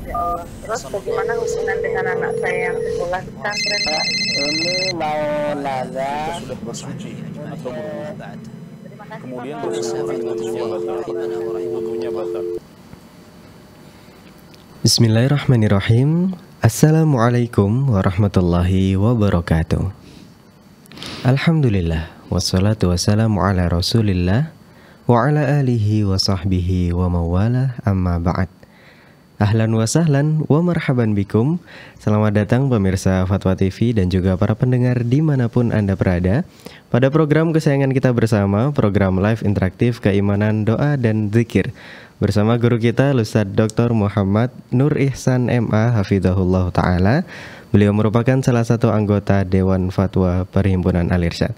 Ya terus bagaimana hubungan dengan anak saya yang sekolah di pesantren Ini mau nada. sudah bersuci atau Kemudian Bismillahirrahmanirrahim. Assalamualaikum warahmatullahi wabarakatuh. Alhamdulillah wassalatu wassalamu ala Rasulillah wa ala alihi wa sahbihi wa mawala amma ba'd. Ahlan wa sahlan wa marhaban bikum Selamat datang pemirsa Fatwa TV dan juga para pendengar dimanapun Anda berada Pada program kesayangan kita bersama, program live interaktif keimanan, doa, dan zikir Bersama guru kita, Lusad Dr. Muhammad Nur Ihsan MA Hafidahullah Ta'ala Beliau merupakan salah satu anggota Dewan Fatwa Perhimpunan Alirsyad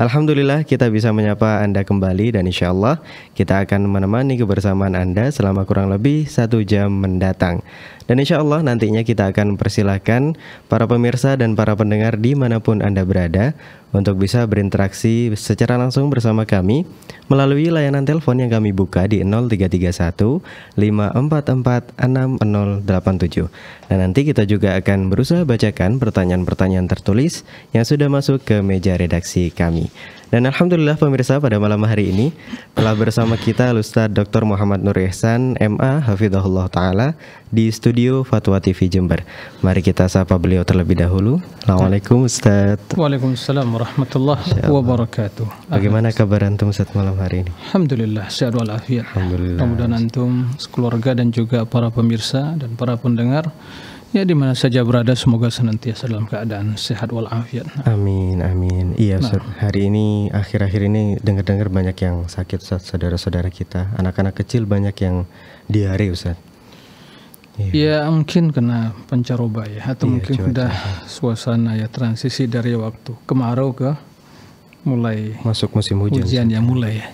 Alhamdulillah kita bisa menyapa Anda kembali dan insya Allah kita akan menemani kebersamaan Anda selama kurang lebih satu jam mendatang. Dan insya Allah nantinya kita akan persilahkan para pemirsa dan para pendengar dimanapun Anda berada untuk bisa berinteraksi secara langsung bersama kami melalui layanan telepon yang kami buka di 0331 544 6087. Dan nanti kita juga akan berusaha bacakan pertanyaan-pertanyaan tertulis yang sudah masuk ke meja redaksi kami. Dan alhamdulillah pemirsa pada malam hari ini telah bersama kita Ustaz Dr. Muhammad Nur Ihsan MA Hafizahullah taala di studio Fatwa TV Jember. Mari kita sapa beliau terlebih dahulu. Assalamualaikum Ustaz. Waalaikumsalam warahmatullahi wabarakatuh. Bagaimana kabar antum Ustaz malam hari ini? Alhamdulillah sehat walafiat. Alhamdulillah. Mudah-mudahan antum sekeluarga dan juga para pemirsa dan para pendengar Ya di mana saja berada semoga senantiasa dalam keadaan sehat walafiat. Amin amin. Iya nah. Sir. sir, Hari ini akhir-akhir ini dengar-dengar banyak yang sakit saudara-saudara kita. Anak-anak kecil banyak yang diare Ustaz. Iya. Ya mungkin kena pencaroba ya atau ya, mungkin sudah suasana ya transisi dari waktu kemarau ke mulai masuk musim hujan. Hujan yang mulai ya.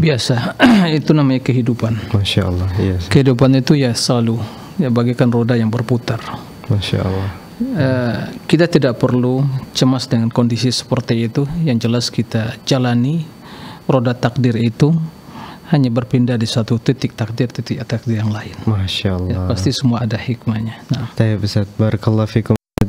Biasa itu namanya kehidupan. Masya Allah. Yes. Iya, kehidupan itu ya selalu ya bagikan roda yang berputar. Masya Allah. E, kita tidak perlu cemas dengan kondisi seperti itu. Yang jelas kita jalani roda takdir itu hanya berpindah di satu titik takdir titik takdir yang lain. Masya Allah. Ya, pasti semua ada hikmahnya. Nah. Tapi besar Barakallahu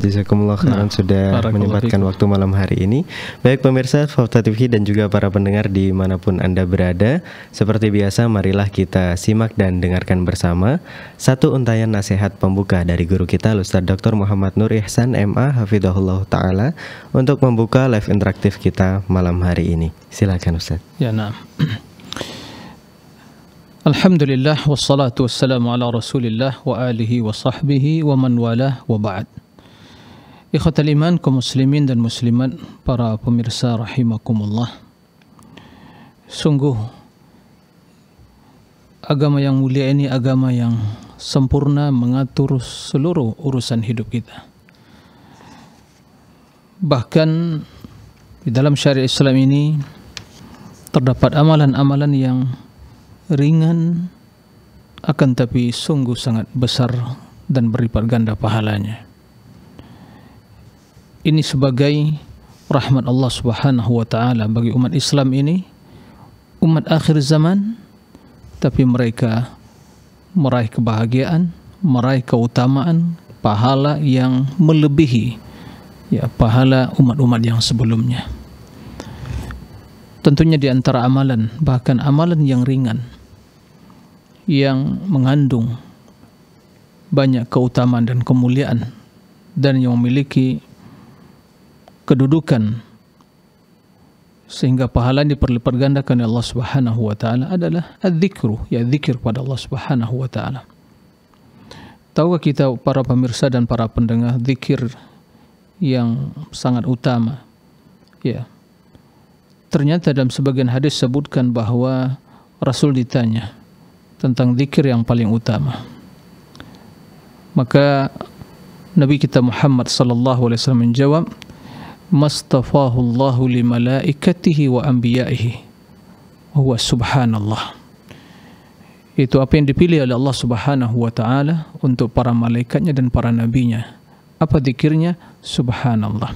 Jazakumullah nah, khairan nah, sudah menyempatkan waktu malam hari ini. Baik pemirsa Fakta TV dan juga para pendengar dimanapun Anda berada, seperti biasa marilah kita simak dan dengarkan bersama satu untayan nasihat pembuka dari guru kita Ustaz Dr. Muhammad Nur Ihsan MA Hafidahullah Ta'ala untuk membuka live interaktif kita malam hari ini. Silakan Ustaz. Ya, nah. Alhamdulillah wassalatu wassalamu ala Rasulillah wa alihi wa sahbihi wa man walah wa ba'd. Ikhwatal iman kaum muslimin dan muslimat, para pemirsa rahimakumullah. Sungguh agama yang mulia ini agama yang sempurna mengatur seluruh urusan hidup kita. Bahkan di dalam syariat Islam ini terdapat amalan-amalan yang ringan akan tapi sungguh sangat besar dan berlipat ganda pahalanya ini sebagai rahmat Allah Subhanahu wa taala bagi umat Islam ini umat akhir zaman tapi mereka meraih kebahagiaan meraih keutamaan pahala yang melebihi ya pahala umat-umat yang sebelumnya tentunya di antara amalan bahkan amalan yang ringan yang mengandung banyak keutamaan dan kemuliaan dan yang memiliki kedudukan sehingga pahala ini diperlipat gandakan oleh Allah Subhanahu wa taala adalah az-zikru ya zikir kepada Allah Subhanahu wa taala. Tahukah kita para pemirsa dan para pendengar zikir yang sangat utama? Ya. Ternyata dalam sebagian hadis sebutkan bahawa Rasul ditanya tentang zikir yang paling utama. Maka Nabi kita Muhammad sallallahu alaihi wasallam menjawab, mastafahu Allahu li malaikatihi wa anbiya'ihi huwa subhanallah itu apa yang dipilih oleh Allah Subhanahu wa taala untuk para malaikatnya dan para nabinya apa dikirnya subhanallah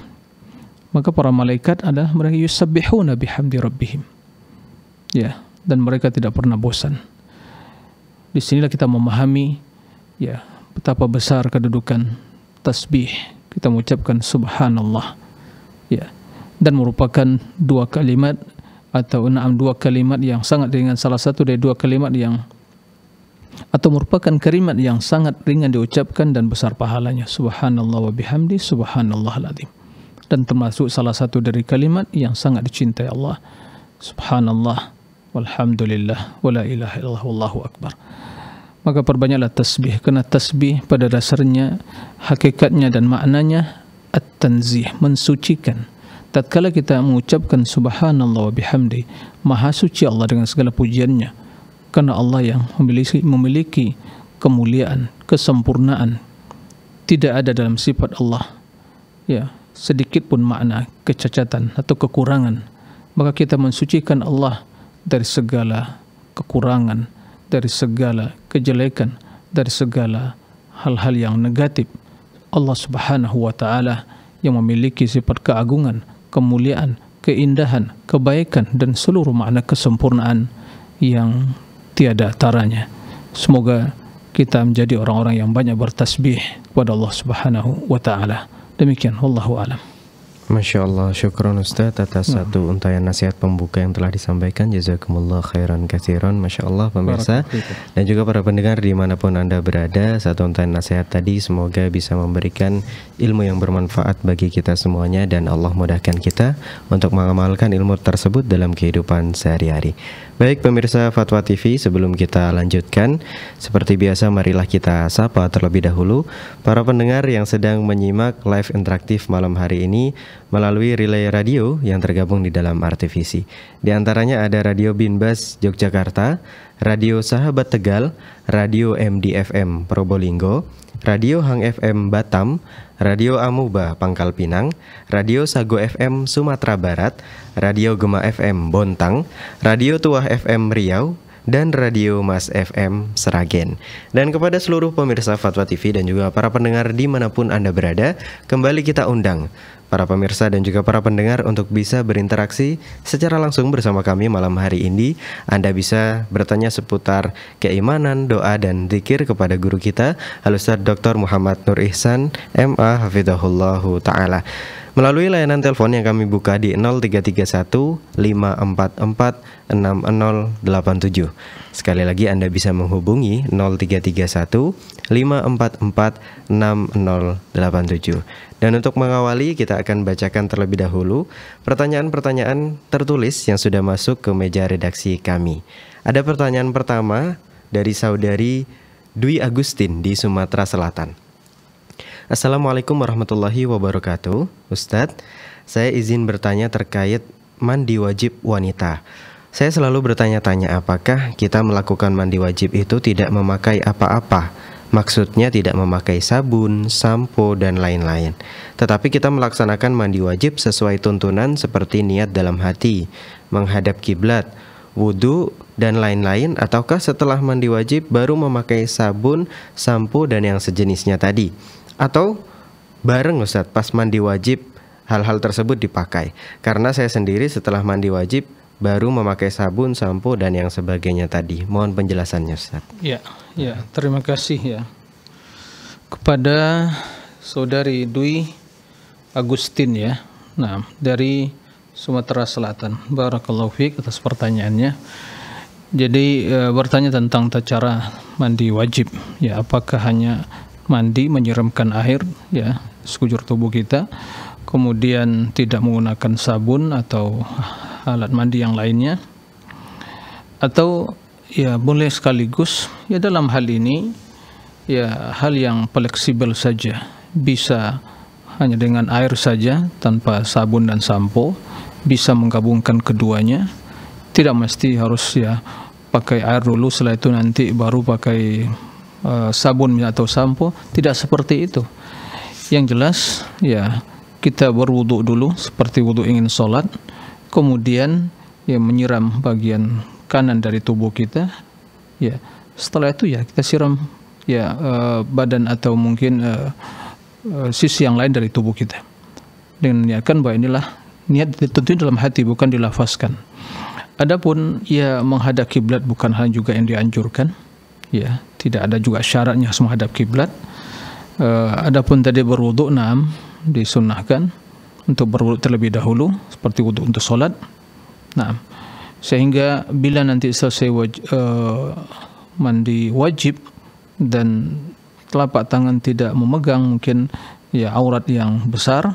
maka para malaikat adalah mereka yusabbihuna bihamdi rabbihim ya dan mereka tidak pernah bosan di sinilah kita memahami ya betapa besar kedudukan tasbih kita mengucapkan subhanallah ya dan merupakan dua kalimat atau enam dua kalimat yang sangat ringan salah satu dari dua kalimat yang atau merupakan kalimat yang sangat ringan diucapkan dan besar pahalanya subhanallah wa bihamdi subhanallah alazim dan termasuk salah satu dari kalimat yang sangat dicintai Allah subhanallah walhamdulillah wala ilaha illallah wallahu akbar maka perbanyaklah tasbih kerana tasbih pada dasarnya hakikatnya dan maknanya tanzih, mensucikan. Tatkala kita mengucapkan subhanallah wa bihamdi, maha suci Allah dengan segala pujiannya. Karena Allah yang memiliki, memiliki kemuliaan, kesempurnaan. Tidak ada dalam sifat Allah ya sedikit pun makna kecacatan atau kekurangan. Maka kita mensucikan Allah dari segala kekurangan, dari segala kejelekan, dari segala hal-hal yang negatif. Allah Subhanahu wa taala yang memiliki sifat keagungan, kemuliaan, keindahan, kebaikan, dan seluruh makna kesempurnaan yang tiada taranya. Semoga kita menjadi orang-orang yang banyak bertasbih kepada Allah Subhanahu wa taala. Demikian wallahu alam. Masya Allah, syukron Ustaz atas nah. satu untayan nasihat pembuka yang telah disampaikan Jazakumullah khairan khairan. Masya Allah pemirsa Dan juga para pendengar dimanapun Anda berada Satu untayan nasihat tadi semoga bisa memberikan ilmu yang bermanfaat bagi kita semuanya Dan Allah mudahkan kita untuk mengamalkan ilmu tersebut dalam kehidupan sehari-hari Baik pemirsa Fatwa TV, sebelum kita lanjutkan, seperti biasa marilah kita sapa terlebih dahulu para pendengar yang sedang menyimak live interaktif malam hari ini melalui relay radio yang tergabung di dalam Artivisi. Di antaranya ada Radio Binbas Yogyakarta, Radio Sahabat Tegal, Radio MDFM Probolinggo, Radio Hang FM Batam, Radio Amuba Pangkal Pinang, Radio Sago FM Sumatera Barat, Radio Gema FM Bontang, Radio Tuah FM Riau, dan Radio Mas FM Seragen. Dan kepada seluruh pemirsa Fatwa TV dan juga para pendengar dimanapun Anda berada, kembali kita undang para pemirsa dan juga para pendengar untuk bisa berinteraksi secara langsung bersama kami malam hari ini. Anda bisa bertanya seputar keimanan, doa, dan zikir kepada guru kita, Al Dr. Muhammad Nur Ihsan, MA Hafidahullahu Ta'ala melalui layanan telepon yang kami buka di 0331 544 6087. Sekali lagi Anda bisa menghubungi 0331 544 6087. Dan untuk mengawali kita akan bacakan terlebih dahulu pertanyaan-pertanyaan tertulis yang sudah masuk ke meja redaksi kami. Ada pertanyaan pertama dari saudari Dwi Agustin di Sumatera Selatan. Assalamualaikum warahmatullahi wabarakatuh. Ustadz, saya izin bertanya terkait mandi wajib wanita. Saya selalu bertanya-tanya apakah kita melakukan mandi wajib itu tidak memakai apa-apa. Maksudnya tidak memakai sabun, sampo, dan lain-lain. Tetapi kita melaksanakan mandi wajib sesuai tuntunan seperti niat dalam hati, menghadap kiblat, wudhu, dan lain-lain ataukah setelah mandi wajib baru memakai sabun, sampo, dan yang sejenisnya tadi atau bareng Ustadz pas mandi wajib hal-hal tersebut dipakai karena saya sendiri setelah mandi wajib baru memakai sabun, sampo dan yang sebagainya tadi. Mohon penjelasannya Ustaz. Ya, ya, terima kasih ya. Kepada saudari Dwi Agustin ya. Nah, dari Sumatera Selatan. Barakallahu fiik atas pertanyaannya. Jadi e, bertanya tentang cara mandi wajib ya apakah hanya mandi menyiramkan air ya sekujur tubuh kita kemudian tidak menggunakan sabun atau alat mandi yang lainnya atau ya boleh sekaligus ya dalam hal ini ya hal yang fleksibel saja bisa hanya dengan air saja tanpa sabun dan sampo bisa menggabungkan keduanya tidak mesti harus ya pakai air dulu setelah itu nanti baru pakai Eh, sabun atau sampo tidak seperti itu yang jelas ya kita berwudhu dulu seperti wudhu ingin sholat kemudian ya menyiram bagian kanan dari tubuh kita ya setelah itu ya kita siram ya eh, badan atau mungkin eh, sisi yang lain dari tubuh kita dengan niatkan bahwa inilah niat tentu dalam hati bukan dilafaskan. Adapun ya menghadap kiblat bukan hal juga yang dianjurkan, ya tidak ada juga syaratnya harus menghadap kiblat. E, adapun tadi berwuduk, enam disunahkan untuk berwuduk terlebih dahulu seperti wuduk untuk sholat. Nah, sehingga bila nanti selesai waj e, mandi wajib dan telapak tangan tidak memegang mungkin ya aurat yang besar,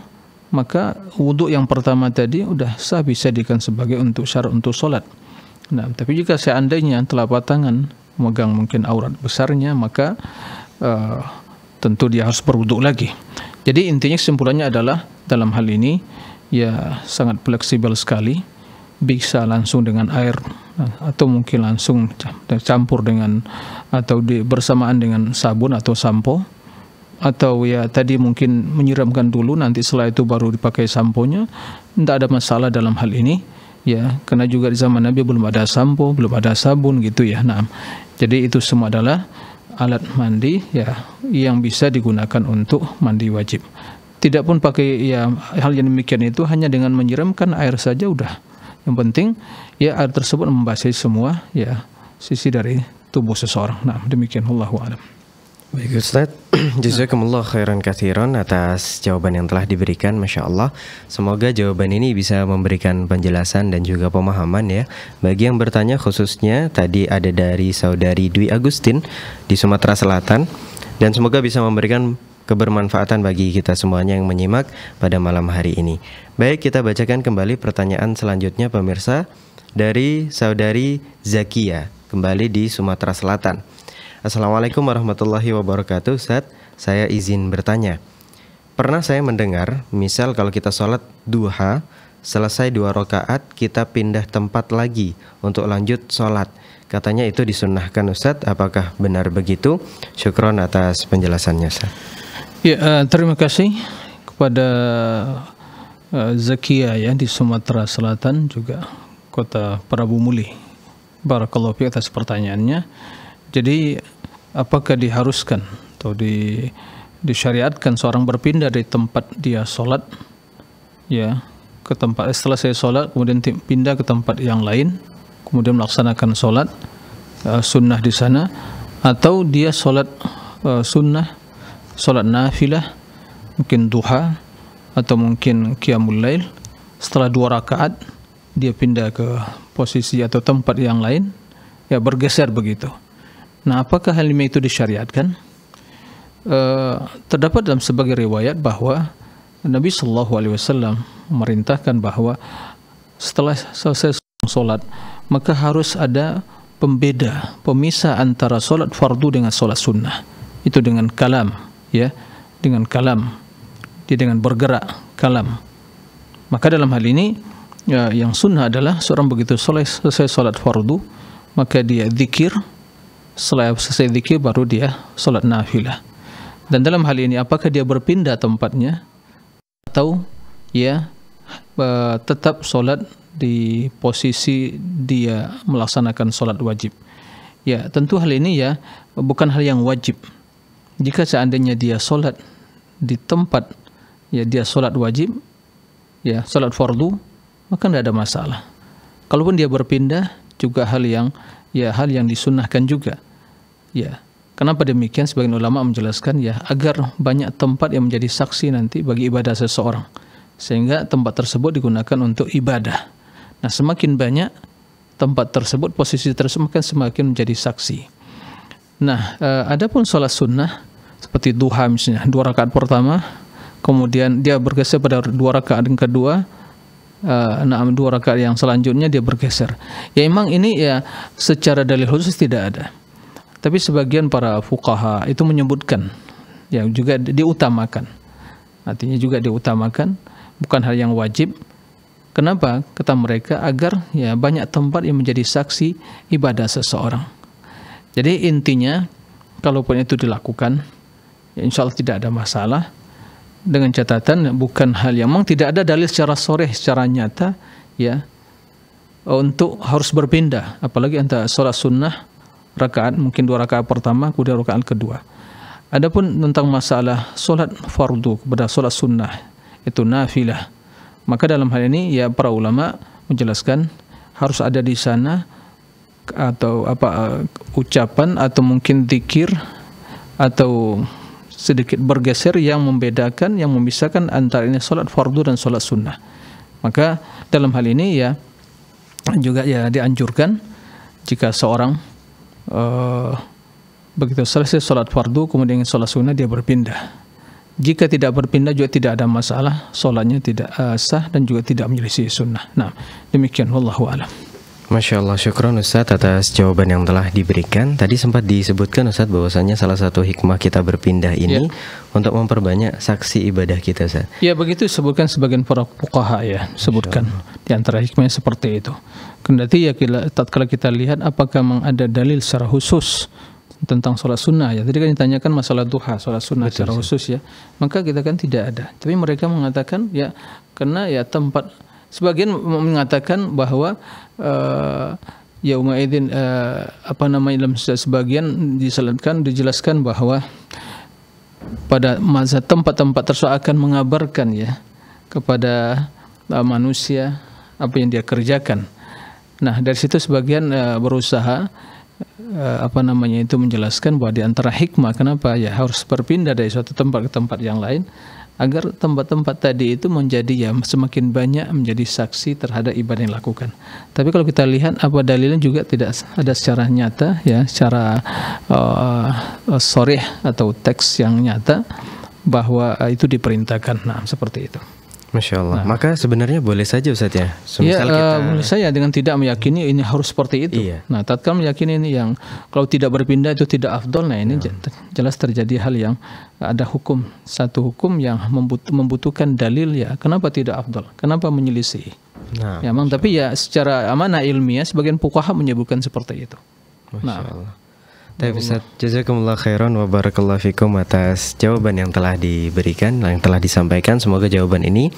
maka wudhu yang pertama tadi sudah sah bisa dijadikan sebagai untuk syarat untuk sholat. Nah, tapi jika seandainya telapak tangan memegang mungkin aurat besarnya maka uh, tentu dia harus berwuduk lagi. Jadi intinya kesimpulannya adalah dalam hal ini ya sangat fleksibel sekali bisa langsung dengan air eh, atau mungkin langsung campur dengan atau di, bersamaan dengan sabun atau sampo atau ya tadi mungkin menyiramkan dulu nanti setelah itu baru dipakai samponya tidak ada masalah dalam hal ini ya karena juga di zaman Nabi belum ada sampo belum ada sabun gitu ya nah jadi itu semua adalah alat mandi ya yang bisa digunakan untuk mandi wajib tidak pun pakai ya hal yang demikian itu hanya dengan menyiramkan air saja udah yang penting ya air tersebut membasahi semua ya sisi dari tubuh seseorang nah demikian Allahu a'lam Baik Ustaz, jazakumullah khairan kathiron atas jawaban yang telah diberikan Masya Allah Semoga jawaban ini bisa memberikan penjelasan dan juga pemahaman ya Bagi yang bertanya khususnya tadi ada dari saudari Dwi Agustin di Sumatera Selatan Dan semoga bisa memberikan kebermanfaatan bagi kita semuanya yang menyimak pada malam hari ini Baik kita bacakan kembali pertanyaan selanjutnya pemirsa Dari saudari Zakia kembali di Sumatera Selatan Assalamualaikum warahmatullahi wabarakatuh Ustaz, saya izin bertanya Pernah saya mendengar, misal kalau kita sholat duha Selesai dua rakaat kita pindah tempat lagi untuk lanjut sholat Katanya itu disunahkan, Ustaz, apakah benar begitu? Syukron atas penjelasannya Ustaz Ya, uh, terima kasih kepada uh, Zakia ya di Sumatera Selatan juga kota Prabu Muli. Barakallahu atas pertanyaannya. Jadi apakah diharuskan atau di disyariatkan seorang berpindah dari tempat dia sholat ya ke tempat setelah saya sholat kemudian pindah ke tempat yang lain kemudian melaksanakan sholat uh, sunnah di sana atau dia sholat uh, sunnah sholat nafilah mungkin duha atau mungkin qiyamul lail setelah dua rakaat dia pindah ke posisi atau tempat yang lain ya bergeser begitu Nah, apakah halimah itu disyariatkan? E, terdapat dalam sebagai riwayat bahwa Nabi Shallallahu Alaihi Wasallam memerintahkan bahwa setelah selesai sholat maka harus ada pembeda pemisah antara sholat fardu dengan sholat sunnah itu dengan kalam ya dengan kalam dia dengan bergerak kalam maka dalam hal ini ya, yang sunnah adalah seorang begitu selesai sholat fardu maka dia zikir setelah selesai zikir baru dia sholat nafilah dan dalam hal ini apakah dia berpindah tempatnya atau ya tetap sholat di posisi dia melaksanakan sholat wajib ya tentu hal ini ya bukan hal yang wajib jika seandainya dia sholat di tempat ya dia sholat wajib ya sholat fardu maka tidak ada masalah kalaupun dia berpindah juga hal yang ya hal yang disunahkan juga. Ya. Kenapa demikian? Sebagian ulama menjelaskan ya agar banyak tempat yang menjadi saksi nanti bagi ibadah seseorang. Sehingga tempat tersebut digunakan untuk ibadah. Nah, semakin banyak tempat tersebut, posisi tersebut akan semakin menjadi saksi. Nah, e, adapun sholat sunnah seperti duha misalnya, dua rakaat pertama, kemudian dia bergeser pada dua rakaat yang kedua, uh, dua rakaat yang selanjutnya dia bergeser. Ya emang ini ya secara dalil khusus tidak ada. Tapi sebagian para fukaha itu menyebutkan yang juga diutamakan. Artinya juga diutamakan bukan hal yang wajib. Kenapa? Kata mereka agar ya banyak tempat yang menjadi saksi ibadah seseorang. Jadi intinya kalaupun itu dilakukan ya insya Allah tidak ada masalah dengan catatan bukan hal yang memang tidak ada dalil secara sore secara nyata ya untuk harus berpindah apalagi antara sholat sunnah rakaat mungkin dua rakaat pertama kemudian rakaat kedua adapun tentang masalah sholat fardu kepada sholat sunnah itu nafilah maka dalam hal ini ya para ulama menjelaskan harus ada di sana atau apa uh, ucapan atau mungkin zikir atau sedikit bergeser yang membedakan, yang memisahkan antara ini sholat fardu dan sholat sunnah. Maka dalam hal ini ya juga ya dianjurkan jika seorang uh, begitu selesai sholat fardu kemudian sholat sunnah dia berpindah. Jika tidak berpindah juga tidak ada masalah, sholatnya tidak uh, sah dan juga tidak menyelisih sunnah. Nah demikian, wallahu a'lam. Masya Allah, syukron Ustaz atas jawaban yang telah diberikan. Tadi sempat disebutkan Ustaz bahwasanya salah satu hikmah kita berpindah ini ya. untuk memperbanyak saksi ibadah kita Ustaz. Ya begitu sebutkan sebagian para pukaha ya, sebutkan di antara hikmahnya seperti itu. Kendati ya kita, tatkala kita lihat apakah memang ada dalil secara khusus tentang sholat sunnah ya. Tadi kan ditanyakan masalah duha, sholat sunnah Betul, secara Ustaz. khusus ya. Maka kita kan tidak ada. Tapi mereka mengatakan ya karena ya tempat sebagian mengatakan bahwa uh, yauma uh, apa namanya dalam sebagian diselatkan dijelaskan bahwa pada masa tempat-tempat tersebut akan mengabarkan ya kepada uh, manusia apa yang dia kerjakan. Nah, dari situ sebagian uh, berusaha uh, apa namanya itu menjelaskan bahwa di antara hikmah kenapa ya harus berpindah dari suatu tempat ke tempat yang lain agar tempat-tempat tadi itu menjadi ya semakin banyak menjadi saksi terhadap ibadah yang dilakukan. Tapi kalau kita lihat apa dalilnya juga tidak ada secara nyata ya, secara uh, uh, atau teks yang nyata bahwa uh, itu diperintahkan. Nah, seperti itu. Masya Allah. Nah. Maka sebenarnya boleh saja Ustaz ya. Semisal ya, kita... Eh, boleh saja dengan tidak meyakini ini harus seperti itu. Iya. Nah, tatkala meyakini ini yang kalau tidak berpindah itu tidak afdol. Nah, ini ya. jelas terjadi hal yang ada hukum satu hukum yang membutuhkan dalil ya. Kenapa tidak afdol? Kenapa menyelisih? Nah, ya, memang tapi ya secara amanah ilmiah sebagian fuqaha menyebutkan seperti itu. Nah. Masya nah. Allah. Tapi Ustaz, jazakumullah khairan wa barakallahu fikum atas jawaban yang telah diberikan, yang telah disampaikan. Semoga jawaban ini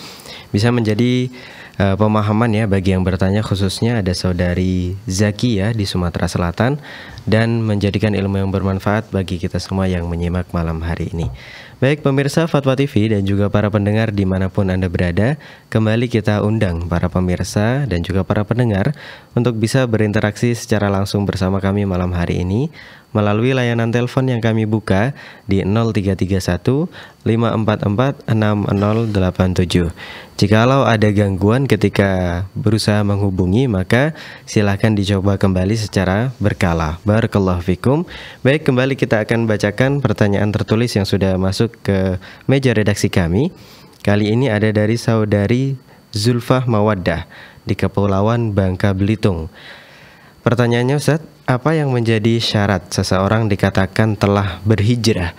bisa menjadi uh, pemahaman ya bagi yang bertanya khususnya ada saudari Zaki ya di Sumatera Selatan dan menjadikan ilmu yang bermanfaat bagi kita semua yang menyimak malam hari ini. Baik pemirsa Fatwa TV dan juga para pendengar dimanapun Anda berada, kembali kita undang para pemirsa dan juga para pendengar untuk bisa berinteraksi secara langsung bersama kami malam hari ini melalui layanan telepon yang kami buka di 0331 544 6087. Jikalau ada gangguan ketika berusaha menghubungi, maka silahkan dicoba kembali secara berkala. Barakallahu fikum. Baik, kembali kita akan bacakan pertanyaan tertulis yang sudah masuk ke meja redaksi kami. Kali ini ada dari saudari Zulfah Mawaddah di Kepulauan Bangka Belitung. Pertanyaannya Ustadz, apa yang menjadi syarat seseorang dikatakan telah berhijrah?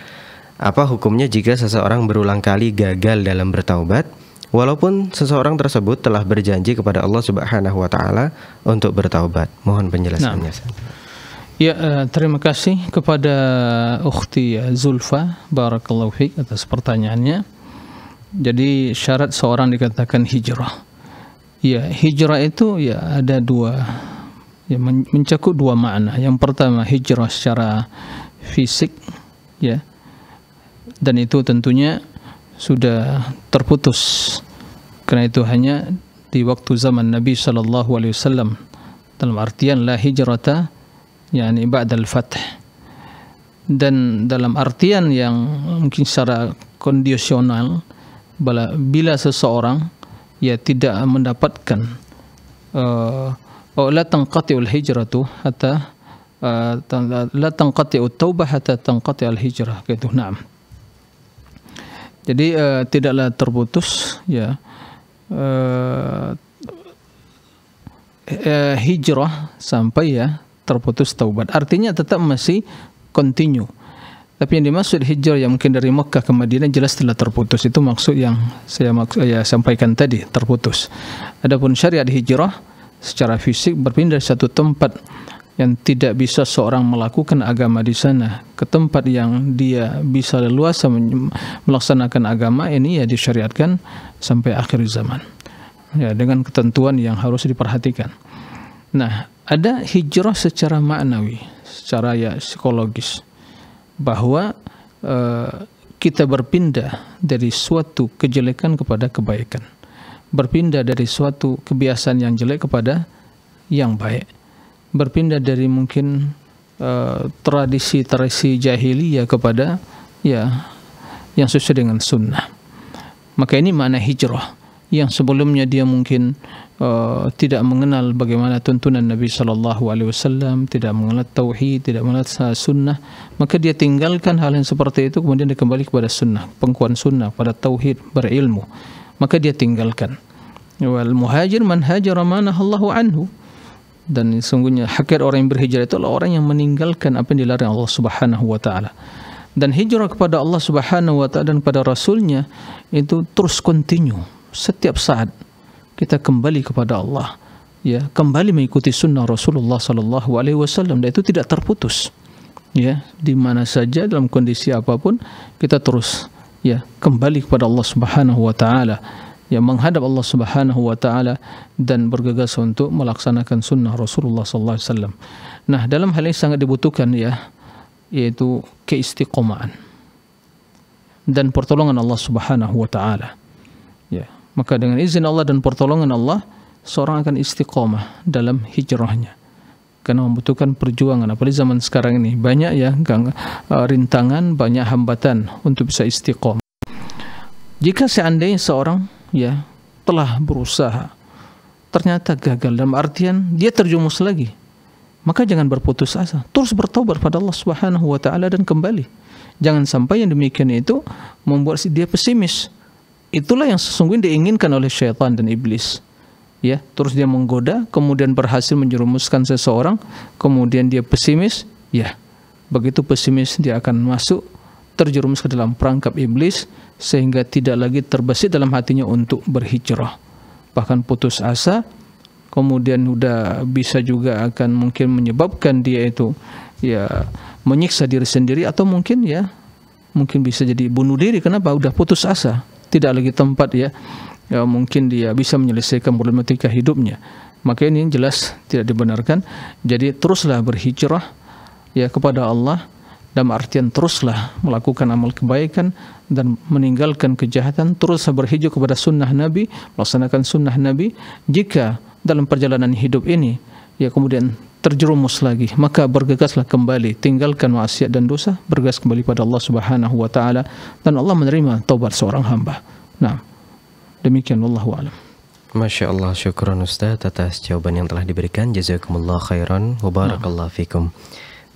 Apa hukumnya jika seseorang berulang kali gagal dalam bertaubat? Walaupun seseorang tersebut telah berjanji kepada Allah Subhanahu wa taala untuk bertaubat. Mohon penjelasannya. Nah. Ya, eh, terima kasih kepada Ukhti Zulfa barakallahu Fik atas pertanyaannya. Jadi syarat seorang dikatakan hijrah. Ya, hijrah itu ya ada dua ya, mencakup dua makna. Yang pertama hijrah secara fisik ya. Dan itu tentunya sudah terputus karena itu hanya di waktu zaman Nabi Shallallahu Alaihi Wasallam dalam artian la hijrata yakni ba'dal fath dan dalam artian yang mungkin secara kondisional bila, bila seseorang ya tidak mendapatkan uh, oh la al hijratu hatta la tanqati'ut taubah hatta al hijrah gitu. Naam. Jadi uh, tidaklah terputus ya uh, uh, hijrah sampai ya terputus taubat. Artinya tetap masih continue. Tapi yang dimaksud hijrah yang mungkin dari Mekah ke Madinah jelas telah terputus. Itu maksud yang saya maksud, ya, sampaikan tadi, terputus. Adapun syariat hijrah secara fisik berpindah satu tempat yang tidak bisa seorang melakukan agama di sana ke tempat yang dia bisa leluasa melaksanakan agama ini ya disyariatkan sampai akhir zaman ya dengan ketentuan yang harus diperhatikan nah ada hijrah secara maknawi secara ya psikologis bahwa eh, kita berpindah dari suatu kejelekan kepada kebaikan berpindah dari suatu kebiasaan yang jelek kepada yang baik berpindah dari mungkin eh, tradisi tradisi uh, jahiliyah kepada ya yang sesuai dengan sunnah maka ini mana hijrah yang sebelumnya dia mungkin uh, tidak mengenal bagaimana tuntunan Nabi Shallallahu Alaihi Wasallam, tidak mengenal tauhid, tidak mengenal sunnah, maka dia tinggalkan hal yang seperti itu kemudian dia kembali kepada sunnah, pengkuan sunnah, pada tauhid, berilmu. maka dia tinggalkan wal muhajir man hajara manah Allah anhu dan sungguhnya hakikat orang yang berhijrah itu adalah orang yang meninggalkan apa yang dilarang Allah Subhanahu wa taala dan hijrah kepada Allah Subhanahu wa taala dan kepada rasulnya itu terus continue setiap saat kita kembali kepada Allah ya kembali mengikuti sunnah Rasulullah sallallahu alaihi wasallam dan itu tidak terputus ya di mana saja dalam kondisi apapun kita terus ya kembali kepada Allah Subhanahu wa taala ya menghadap Allah Subhanahu wa taala dan bergegas untuk melaksanakan sunnah Rasulullah sallallahu alaihi wasallam. Nah, dalam hal ini sangat dibutuhkan ya yaitu keistiqomahan dan pertolongan Allah Subhanahu wa taala. Ya, maka dengan izin Allah dan pertolongan Allah seorang akan istiqomah dalam hijrahnya karena membutuhkan perjuangan apalagi zaman sekarang ini banyak ya gang, eh, rintangan banyak hambatan untuk bisa istiqomah jika seandainya seorang ya telah berusaha ternyata gagal dalam artian dia terjumus lagi maka jangan berputus asa terus bertobat pada Allah Subhanahu wa taala dan kembali jangan sampai yang demikian itu membuat dia pesimis itulah yang sesungguhnya diinginkan oleh syaitan dan iblis ya terus dia menggoda kemudian berhasil menjerumuskan seseorang kemudian dia pesimis ya begitu pesimis dia akan masuk terjerumus ke dalam perangkap iblis sehingga tidak lagi terbesit dalam hatinya untuk berhijrah bahkan putus asa kemudian udah bisa juga akan mungkin menyebabkan dia itu ya menyiksa diri sendiri atau mungkin ya mungkin bisa jadi bunuh diri kenapa udah putus asa tidak lagi tempat ya ya, mungkin dia bisa menyelesaikan problematika hidupnya. Maka ini jelas tidak dibenarkan. Jadi teruslah berhijrah ya kepada Allah dan artian teruslah melakukan amal kebaikan dan meninggalkan kejahatan teruslah berhijrah kepada sunnah Nabi melaksanakan sunnah Nabi jika dalam perjalanan hidup ini ya kemudian terjerumus lagi maka bergegaslah kembali tinggalkan maksiat dan dosa bergegas kembali pada Allah Subhanahu wa taala dan Allah menerima taubat seorang hamba nah Demikian wallahu a'lam. Masya Allah, syukuran Ustaz atas jawaban yang telah diberikan. Jazakumullah khairan, wabarakallah fikum.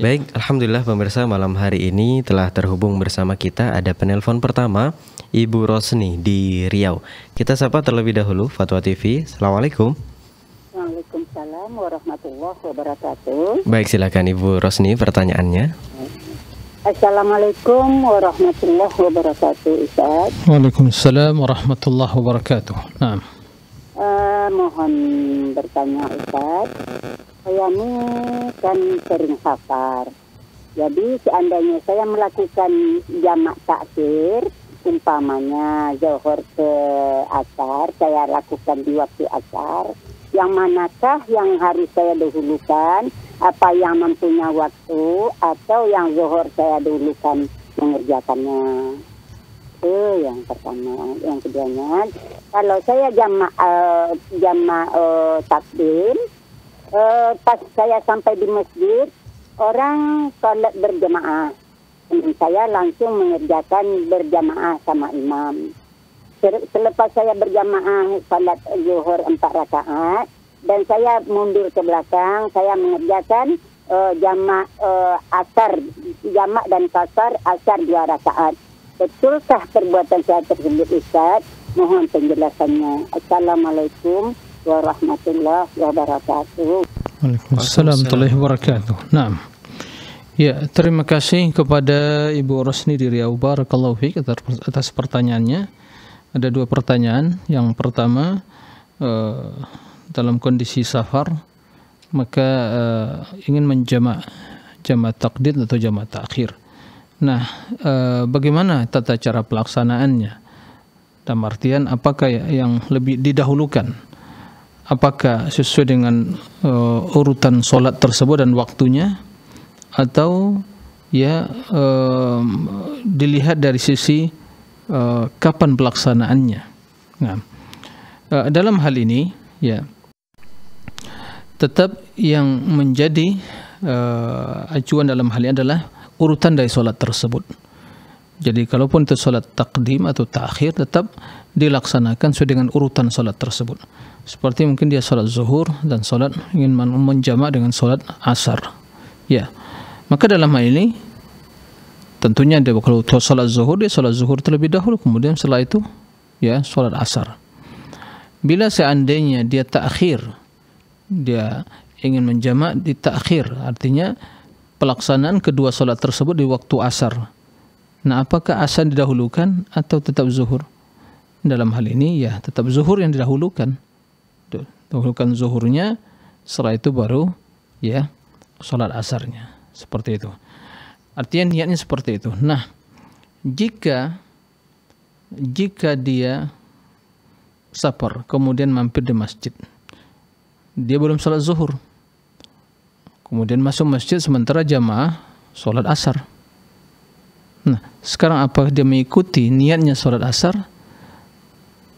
Baik, Alhamdulillah pemirsa malam hari ini telah terhubung bersama kita ada penelpon pertama Ibu Rosni di Riau. Kita sapa terlebih dahulu Fatwa TV. Assalamualaikum. Waalaikumsalam warahmatullahi wabarakatuh. Baik, silakan Ibu Rosni pertanyaannya. Assalamualaikum warahmatullahi wabarakatuh Ustaz. Waalaikumsalam warahmatullahi wabarakatuh. Nah. Uh, mohon bertanya Ustaz. Saya ini kan sering safar. Jadi seandainya saya melakukan jamak takdir, umpamanya Zohor ke asar, saya lakukan di waktu asar, yang manakah yang harus saya dahulukan? apa yang mempunyai waktu atau yang zuhur saya kan mengerjakannya itu yang pertama yang keduanya kalau saya jama uh, eh, jama uh, eh, takdim uh, eh, pas saya sampai di masjid orang sholat berjamaah dan saya langsung mengerjakan berjamaah sama imam selepas saya berjamaah sholat zuhur empat rakaat dan saya mundur ke belakang, saya mengerjakan uh, jamak uh, asar, jamak dan kasar asar dua rakaat. Betulkah perbuatan saya tersebut Ustaz? Mohon penjelasannya. Assalamualaikum warahmatullahi wabarakatuh. Waalaikumsalam warahmatullahi wabarakatuh. Naam. Ya, terima kasih kepada Ibu Rosni di Riau Barakallahu Fik atas pertanyaannya. Ada dua pertanyaan. Yang pertama, uh, dalam kondisi safar maka uh, ingin menjama jama takdir atau jama takhir. Nah, uh, bagaimana tata cara pelaksanaannya? Dalam artian apakah yang lebih didahulukan? Apakah sesuai dengan uh, urutan sholat tersebut dan waktunya? Atau ya uh, dilihat dari sisi uh, kapan pelaksanaannya? Nah, uh, dalam hal ini ya tetap yang menjadi uh, acuan dalam hal ini adalah urutan dari solat tersebut. Jadi kalaupun itu solat takdim atau takhir tetap dilaksanakan sesuai dengan urutan solat tersebut. Seperti mungkin dia solat zuhur dan solat ingin menjamak dengan solat asar. Ya, maka dalam hal ini tentunya dia kalau tu solat zuhur dia solat zuhur terlebih dahulu kemudian setelah itu ya solat asar. Bila seandainya dia takhir ta dia ingin menjamak di takhir artinya pelaksanaan kedua sholat tersebut di waktu asar nah apakah asar didahulukan atau tetap zuhur dalam hal ini ya tetap zuhur yang didahulukan dahulukan zuhurnya setelah itu baru ya sholat asarnya seperti itu artinya niatnya seperti itu nah jika jika dia saper kemudian mampir di masjid dia belum sholat zuhur. Kemudian masuk masjid sementara jamaah sholat asar. Nah, sekarang apa dia mengikuti niatnya sholat asar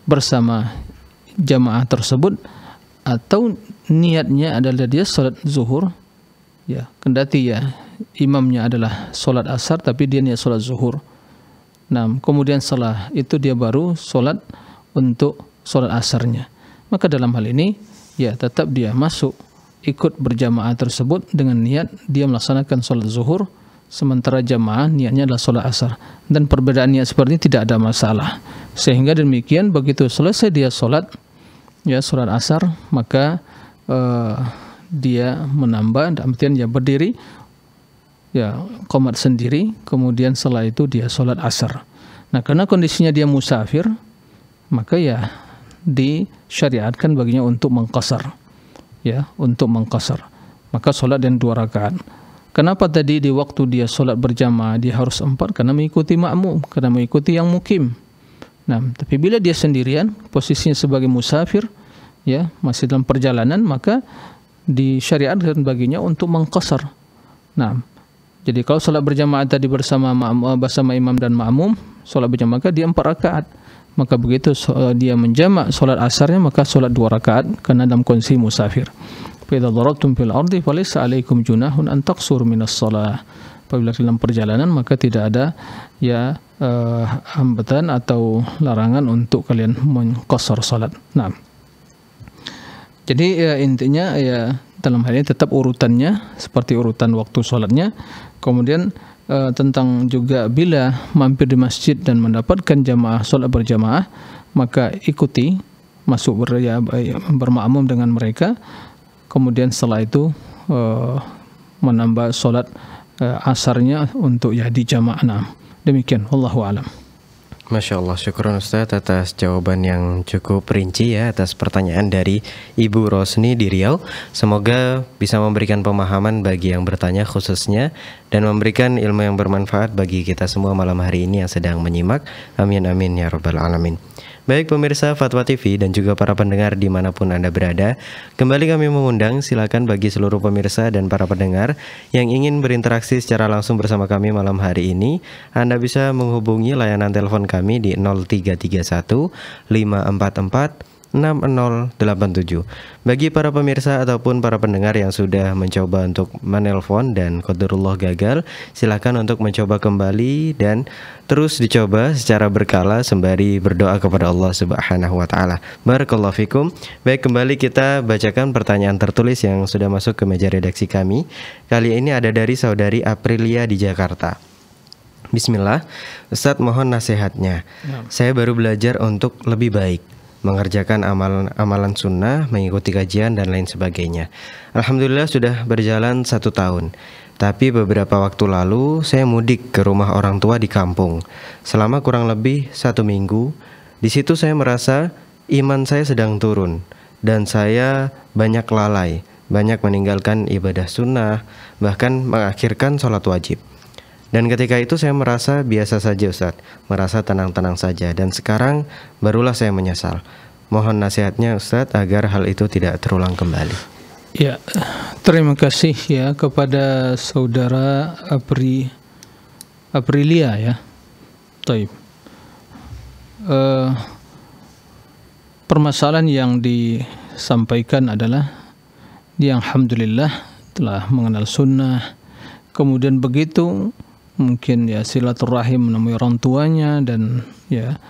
bersama jamaah tersebut atau niatnya adalah dia sholat zuhur ya kendati ya imamnya adalah sholat asar tapi dia niat sholat zuhur nah kemudian setelah itu dia baru sholat untuk sholat asarnya maka dalam hal ini ya tetap dia masuk ikut berjamaah tersebut dengan niat dia melaksanakan sholat zuhur sementara jamaah niatnya adalah sholat asar dan perbedaan niat seperti ini tidak ada masalah sehingga demikian begitu selesai dia sholat ya sholat asar maka uh, dia menambah dan kemudian dia berdiri ya komat sendiri kemudian setelah itu dia sholat asar nah karena kondisinya dia musafir maka ya disyariatkan baginya untuk mengkasar ya untuk mengkasar maka sholat dan dua rakaat kenapa tadi di waktu dia sholat berjamaah dia harus empat karena mengikuti makmum karena mengikuti yang mukim nah tapi bila dia sendirian posisinya sebagai musafir ya masih dalam perjalanan maka disyariatkan baginya untuk mengkasar nah jadi kalau sholat berjamaah tadi bersama eh, bersama imam dan makmum sholat berjamaah dia empat rakaat maka begitu eh, dia menjamak solat asarnya maka solat dua rakaat karena dalam kondisi musafir. Pada darabtum fil ardi falaysa alaikum junahun antak sur minas shalah. Apabila dalam perjalanan maka tidak ada ya uh, hambatan atau larangan untuk kalian mengkosor salat. Nah. Jadi ya, intinya ya dalam hal ini tetap urutannya seperti urutan waktu salatnya. Kemudian uh, tentang juga bila mampir di masjid dan mendapatkan jamaah sholat berjamaah maka ikuti masuk ber, ya, bermakmum dengan mereka kemudian setelah itu uh, menambah sholat uh, eh, asarnya untuk ya di jamaah demikian wallahu alam Masya Allah, syukur Ustaz atas jawaban yang cukup rinci ya atas pertanyaan dari Ibu Rosni di Riau. Semoga bisa memberikan pemahaman bagi yang bertanya khususnya dan memberikan ilmu yang bermanfaat bagi kita semua malam hari ini yang sedang menyimak. Amin amin ya rabbal alamin. Baik pemirsa Fatwa TV dan juga para pendengar dimanapun Anda berada, kembali kami mengundang silakan bagi seluruh pemirsa dan para pendengar yang ingin berinteraksi secara langsung bersama kami malam hari ini, Anda bisa menghubungi layanan telepon kami di 0331 544 6087. Bagi para pemirsa ataupun para pendengar yang sudah mencoba untuk menelpon dan kodurullah gagal, silahkan untuk mencoba kembali dan terus dicoba secara berkala sembari berdoa kepada Allah Subhanahu wa taala. Barakallahu fikum. Baik, kembali kita bacakan pertanyaan tertulis yang sudah masuk ke meja redaksi kami. Kali ini ada dari saudari Aprilia di Jakarta. Bismillah, Ustadz mohon nasihatnya. Nah. Saya baru belajar untuk lebih baik mengerjakan amalan-amalan sunnah, mengikuti kajian, dan lain sebagainya. Alhamdulillah sudah berjalan satu tahun. Tapi beberapa waktu lalu saya mudik ke rumah orang tua di kampung selama kurang lebih satu minggu. Di situ saya merasa iman saya sedang turun dan saya banyak lalai, banyak meninggalkan ibadah sunnah, bahkan mengakhirkan sholat wajib. Dan ketika itu saya merasa biasa saja Ustadz, merasa tenang-tenang saja dan sekarang barulah saya menyesal. Mohon nasihatnya Ustadz agar hal itu tidak terulang kembali. Ya, terima kasih ya kepada saudara Apri Aprilia ya. Taib. Uh, permasalahan yang disampaikan adalah yang alhamdulillah telah mengenal sunnah kemudian begitu mungkin ya silaturahim menemui orang tuanya dan ya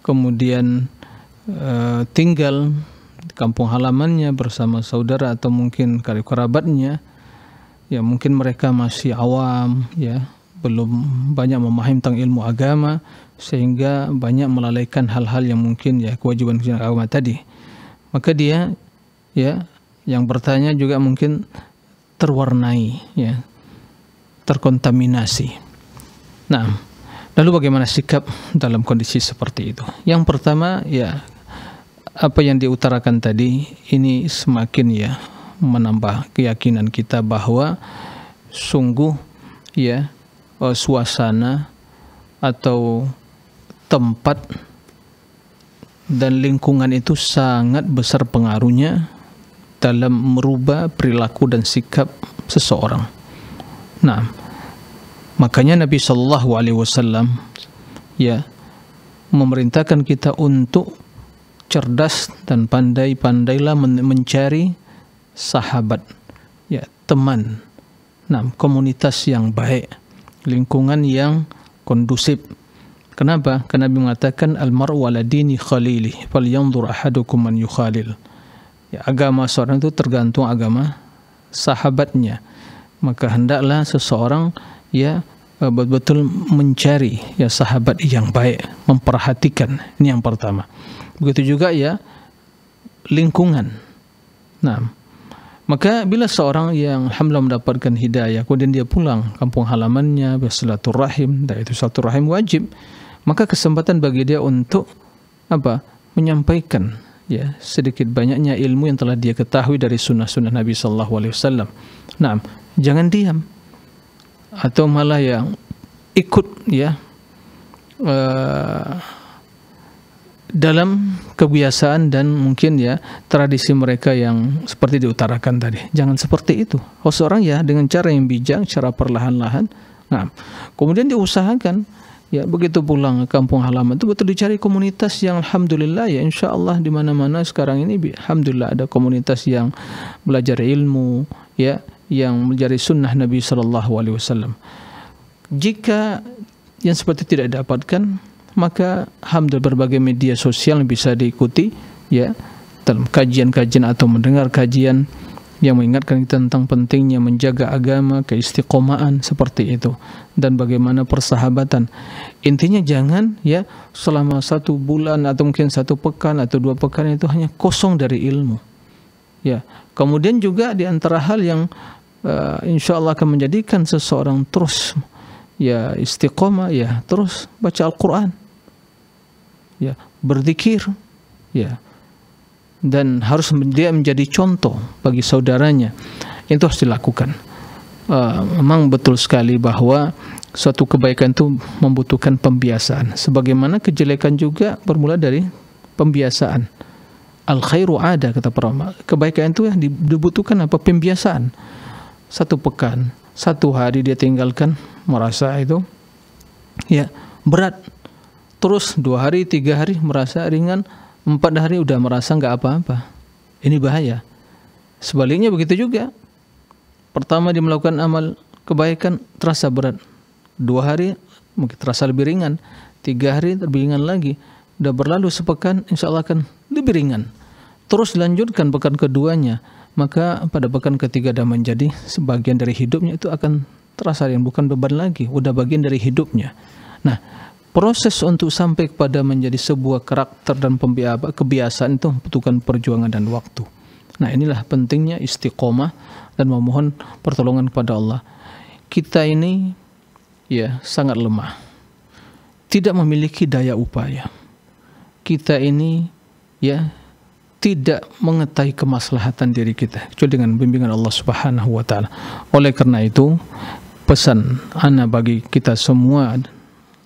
kemudian uh, tinggal di kampung halamannya bersama saudara atau mungkin karib kerabatnya ya mungkin mereka masih awam ya belum banyak memahami tentang ilmu agama sehingga banyak melalaikan hal-hal yang mungkin ya kewajiban kewajiban agama tadi maka dia ya yang bertanya juga mungkin terwarnai ya terkontaminasi. Nah, lalu bagaimana sikap dalam kondisi seperti itu? Yang pertama ya apa yang diutarakan tadi ini semakin ya menambah keyakinan kita bahwa sungguh ya eh, suasana atau tempat dan lingkungan itu sangat besar pengaruhnya dalam merubah perilaku dan sikap seseorang. Nah, makanya Nabi Shallallahu Alaihi Wasallam ya memerintahkan kita untuk cerdas dan pandai-pandailah mencari sahabat, ya teman, nah komunitas yang baik, lingkungan yang kondusif. Kenapa? Karena Nabi mengatakan almaru waladini dini khalili fal ahadukum man yukhalil. Ya, agama seorang itu tergantung agama sahabatnya maka hendaklah seseorang ya eh, betul-betul mencari ya sahabat yang baik, memperhatikan. Ini yang pertama. Begitu juga ya lingkungan. Nah, maka bila seorang yang alhamdulillah mendapatkan hidayah, kemudian dia pulang kampung halamannya, bersilaturahim, dan itu silaturahim wajib, maka kesempatan bagi dia untuk apa? menyampaikan ya sedikit banyaknya ilmu yang telah dia ketahui dari sunnah-sunnah Nabi sallallahu alaihi wasallam. Nah, jangan diam atau malah yang ikut ya uh, dalam kebiasaan dan mungkin ya tradisi mereka yang seperti diutarakan tadi. Jangan seperti itu. Oh seorang ya dengan cara yang bijak, cara perlahan-lahan. Nah, kemudian diusahakan ya begitu pulang ke kampung halaman itu betul dicari komunitas yang alhamdulillah ya insya Allah di mana-mana sekarang ini alhamdulillah ada komunitas yang belajar ilmu ya yang menjadi sunnah Nabi Shallallahu Alaihi Wasallam. Jika yang seperti tidak dapatkan, maka hamdul berbagai media sosial yang bisa diikuti, ya dalam kajian-kajian atau mendengar kajian yang mengingatkan kita tentang pentingnya menjaga agama, keistiqomahan seperti itu dan bagaimana persahabatan. Intinya jangan ya selama satu bulan atau mungkin satu pekan atau dua pekan itu hanya kosong dari ilmu. Ya. Kemudian juga di antara hal yang uh, eh, insya Allah akan menjadikan seseorang terus ya istiqomah ya terus baca Al-Quran ya berzikir ya dan harus dia menjadi contoh bagi saudaranya itu harus dilakukan uh, memang betul sekali bahwa suatu kebaikan itu membutuhkan pembiasaan sebagaimana kejelekan juga bermula dari pembiasaan al khairu ada kata para kebaikan itu yang dibutuhkan apa pembiasaan satu pekan, satu hari dia tinggalkan, merasa itu ya berat. Terus dua hari, tiga hari merasa ringan, empat hari udah merasa nggak apa-apa. Ini bahaya. Sebaliknya begitu juga. Pertama dia melakukan amal kebaikan terasa berat. Dua hari mungkin terasa lebih ringan. Tiga hari lebih ringan lagi. Udah berlalu sepekan, insya Allah akan lebih ringan. Terus dilanjutkan pekan keduanya maka pada pekan ketiga dan menjadi sebagian dari hidupnya itu akan terasa yang bukan beban lagi, udah bagian dari hidupnya. Nah, proses untuk sampai kepada menjadi sebuah karakter dan kebiasaan itu membutuhkan perjuangan dan waktu. Nah, inilah pentingnya istiqomah dan memohon pertolongan kepada Allah. Kita ini ya sangat lemah. Tidak memiliki daya upaya. Kita ini ya tidak mengetahui kemaslahatan diri kita kecuali dengan bimbingan Allah Subhanahu wa taala. Oleh karena itu, pesan ana bagi kita semua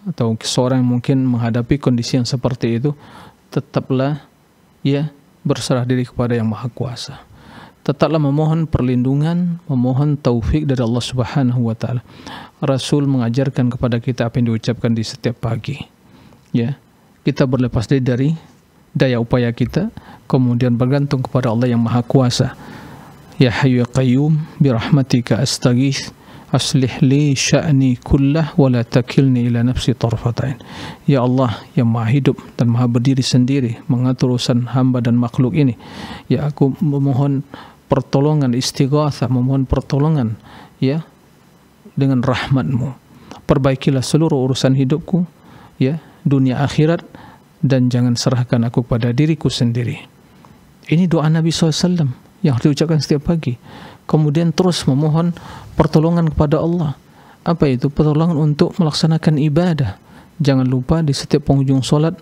atau seorang yang mungkin menghadapi kondisi yang seperti itu, tetaplah ya berserah diri kepada Yang Maha Kuasa. Tetaplah memohon perlindungan, memohon taufik dari Allah Subhanahu wa taala. Rasul mengajarkan kepada kita apa yang diucapkan di setiap pagi. Ya, kita berlepas diri dari daya upaya kita kemudian bergantung kepada Allah yang Maha Kuasa. Ya Hayyu ya Qayyum bi rahmatika astaghits aslih li sya'ni kullah wa la takilni ila nafsi tarfatain. Ya Allah yang maha hidup dan maha berdiri sendiri mengatur urusan hamba dan makhluk ini. Ya aku memohon pertolongan istighatsah, memohon pertolongan ya dengan rahmatmu. Perbaikilah seluruh urusan hidupku ya, dunia akhirat dan jangan serahkan aku pada diriku sendiri. Ini doa Nabi SAW yang diucapkan setiap pagi. Kemudian terus memohon pertolongan kepada Allah. Apa itu? Pertolongan untuk melaksanakan ibadah. Jangan lupa di setiap penghujung solat,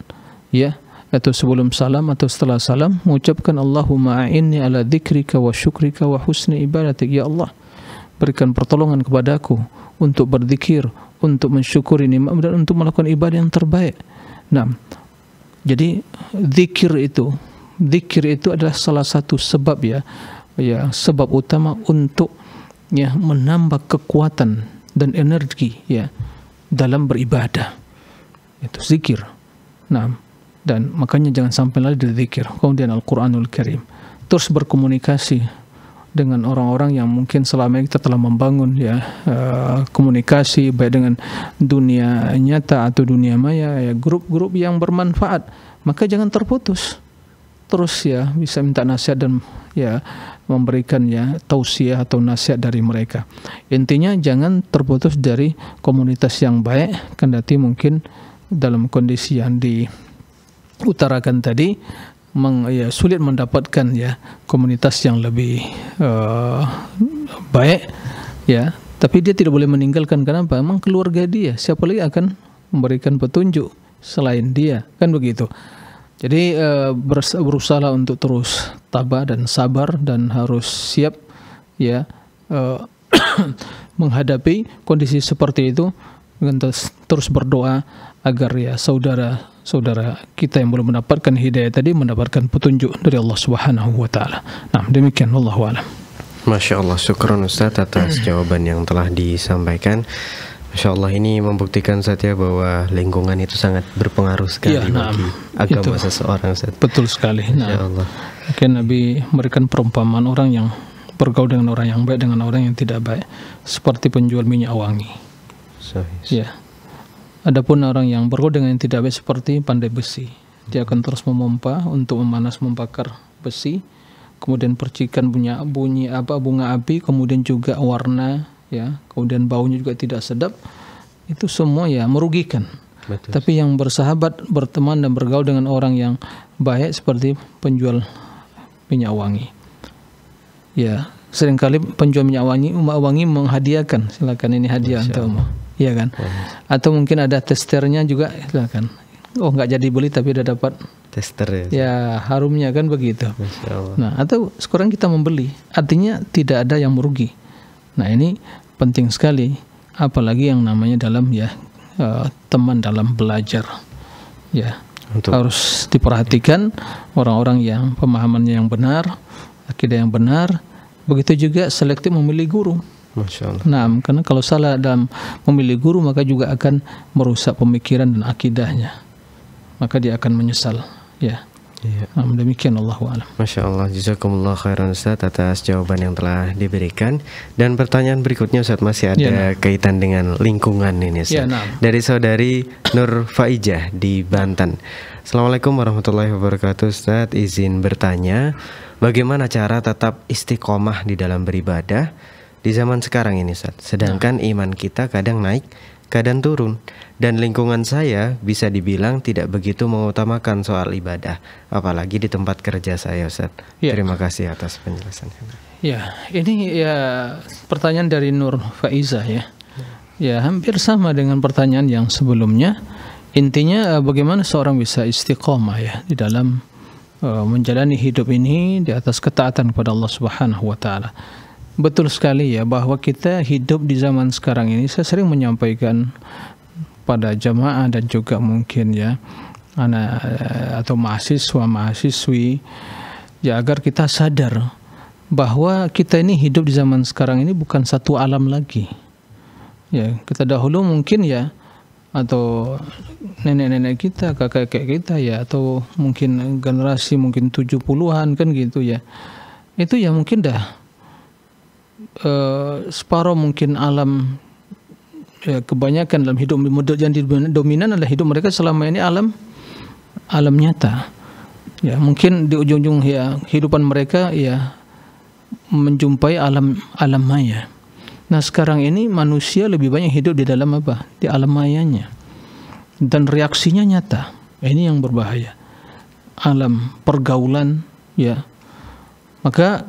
ya, atau sebelum salam atau setelah salam, mengucapkan Allahumma a'inni ala dzikrika wa syukrika wa husni ibadatik. Ya Allah, berikan pertolongan kepadaku untuk berzikir, untuk mensyukuri nikmat dan untuk melakukan ibadah yang terbaik. Nah, jadi zikir itu zikir itu adalah salah satu sebab ya ya sebab utama untuk ya menambah kekuatan dan energi ya dalam beribadah itu zikir nah dan makanya jangan sampai lalai dari zikir kemudian Al-Qur'anul Karim terus berkomunikasi dengan orang-orang yang mungkin selama ini kita telah membangun ya uh, komunikasi baik dengan dunia nyata atau dunia maya ya grup-grup yang bermanfaat maka jangan terputus terus ya bisa minta nasihat dan ya memberikan ya tausiah atau nasihat dari mereka. Intinya jangan terputus dari komunitas yang baik kendati mungkin dalam kondisi yang diutarakan tadi meng, ya, sulit mendapatkan ya komunitas yang lebih uh, baik ya tapi dia tidak boleh meninggalkan kenapa memang keluarga dia siapa lagi akan memberikan petunjuk selain dia kan begitu jadi eh, uh, berusaha untuk terus tabah dan sabar dan harus siap ya eh, menghadapi kondisi seperti itu dan terus berdoa agar ya saudara saudara kita yang belum mendapatkan hidayah tadi mendapatkan petunjuk dari Allah Subhanahu wa taala. Nah, demikian wallahu alam. Masya Allah, syukron Ustaz atas jawaban yang telah disampaikan. Insya Allah ini membuktikan saja ya, bahwa lingkungan itu sangat berpengaruh sekali ya, nah, bagi agama itu. seseorang. Ustaz. Betul sekali. Nah, Insya Allah. Mungkin Nabi memberikan perumpamaan orang yang bergaul dengan orang yang baik dengan orang yang tidak baik, seperti penjual minyak wangi. So, yes. Ya. Adapun orang yang bergaul dengan yang tidak baik seperti pandai besi, dia akan terus memompa untuk memanas membakar besi, kemudian percikan bunyi bunyi apa bunga api, kemudian juga warna ya kemudian baunya juga tidak sedap itu semua ya merugikan Betul. tapi yang bersahabat berteman dan bergaul dengan orang yang baik seperti penjual minyak wangi ya seringkali penjual minyak wangi umat wangi menghadiahkan silakan ini hadiah untuk umat iya kan atau mungkin ada testernya juga silakan oh nggak jadi beli tapi udah dapat tester Ya, ya harumnya kan begitu. Nah atau sekarang kita membeli, artinya tidak ada yang merugi. Nah ini penting sekali apalagi yang namanya dalam ya eh, teman dalam belajar ya Untuk. harus diperhatikan orang-orang yang pemahamannya yang benar akidah yang benar begitu juga selektif memilih guru Masya Nah, karena kalau salah dalam memilih guru maka juga akan merusak pemikiran dan akidahnya. Maka dia akan menyesal, ya ya Nah, demikian Allah alam. Masya Allah, jazakumullah khairan Ustaz atas jawaban yang telah diberikan. Dan pertanyaan berikutnya Ustaz masih ada ya, nah. kaitan dengan lingkungan ini Ustaz. Ya, nah. Dari saudari Nur Faijah di Banten. Assalamualaikum warahmatullahi wabarakatuh Ustaz. Izin bertanya, bagaimana cara tetap istiqomah di dalam beribadah di zaman sekarang ini Ustaz? Sedangkan nah. iman kita kadang naik kadang turun, dan lingkungan saya bisa dibilang tidak begitu mengutamakan soal ibadah, apalagi di tempat kerja saya Ustaz. Ya. Terima kasih atas penjelasannya. Ya, ini ya pertanyaan dari Nur Faiza ya. Ya, hampir sama dengan pertanyaan yang sebelumnya. Intinya eh, bagaimana seorang bisa istiqomah ya di dalam uh, menjalani hidup ini di atas ketaatan kepada Allah Subhanahu wa taala. Betul sekali ya bahwa kita hidup di zaman sekarang ini saya sering menyampaikan pada jamaah dan juga mungkin ya anak eh, atau mahasiswa mahasiswi ya agar kita sadar bahwa kita ini hidup di zaman sekarang ini bukan satu alam lagi. Ya, kita dahulu mungkin ya atau nenek-nenek kita, kakek-kakek kita ya atau mungkin generasi mungkin 70-an kan gitu ya. Itu ya mungkin dah uh, eh, separuh mungkin alam ya, kebanyakan dalam hidup yang dominan adalah hidup mereka selama ini alam alam nyata ya mungkin di ujung-ujung ya kehidupan mereka ya menjumpai alam alam maya nah sekarang ini manusia lebih banyak hidup di dalam apa di alam mayanya dan reaksinya nyata ini yang berbahaya alam pergaulan ya maka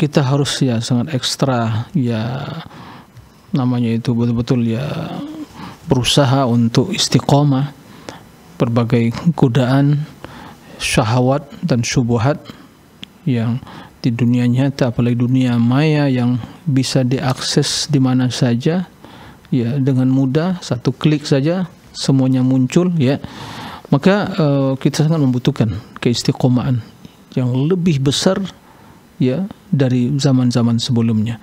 kita harus ya sangat ekstra ya namanya itu betul-betul ya berusaha untuk istiqomah berbagai godaan syahwat dan subuhat yang di dunia nyata apalagi dunia maya yang bisa diakses di mana saja ya dengan mudah satu klik saja semuanya muncul ya maka uh, kita sangat membutuhkan keistiqomahan yang lebih besar ya dari zaman-zaman sebelumnya.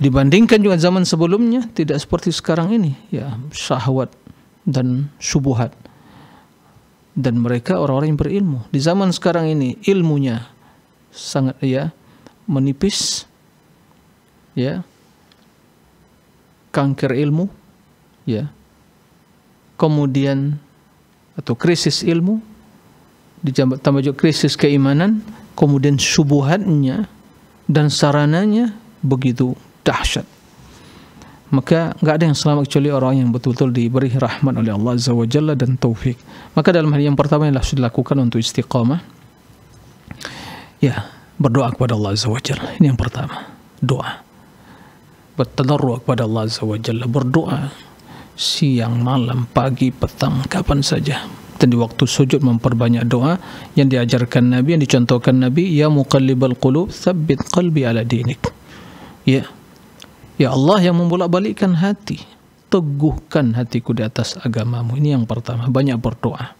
Dibandingkan juga zaman sebelumnya tidak seperti sekarang ini ya syahwat dan subuhat. Dan mereka orang-orang yang berilmu. Di zaman sekarang ini ilmunya sangat ya menipis ya kanker ilmu ya kemudian atau krisis ilmu ditambah juga krisis keimanan, kemudian subuhannya dan sarananya begitu dahsyat. Maka nggak ada yang selamat kecuali orang yang betul-betul diberi rahmat oleh Allah Azza wa Jalla dan taufik. Maka dalam hal yang pertama yang harus dilakukan untuk istiqamah, ya berdoa kepada Allah Azza wa Jalla. Ini yang pertama, doa. Bertadarru kepada Allah Azza wa Jalla, berdoa siang, malam, pagi, petang, kapan saja dan di waktu sujud memperbanyak doa yang diajarkan Nabi yang dicontohkan Nabi ya muqallibal qulub tsabbit qalbi ala dinik ya ya Allah yang membolak-balikkan hati teguhkan hatiku di atas agamamu ini yang pertama banyak berdoa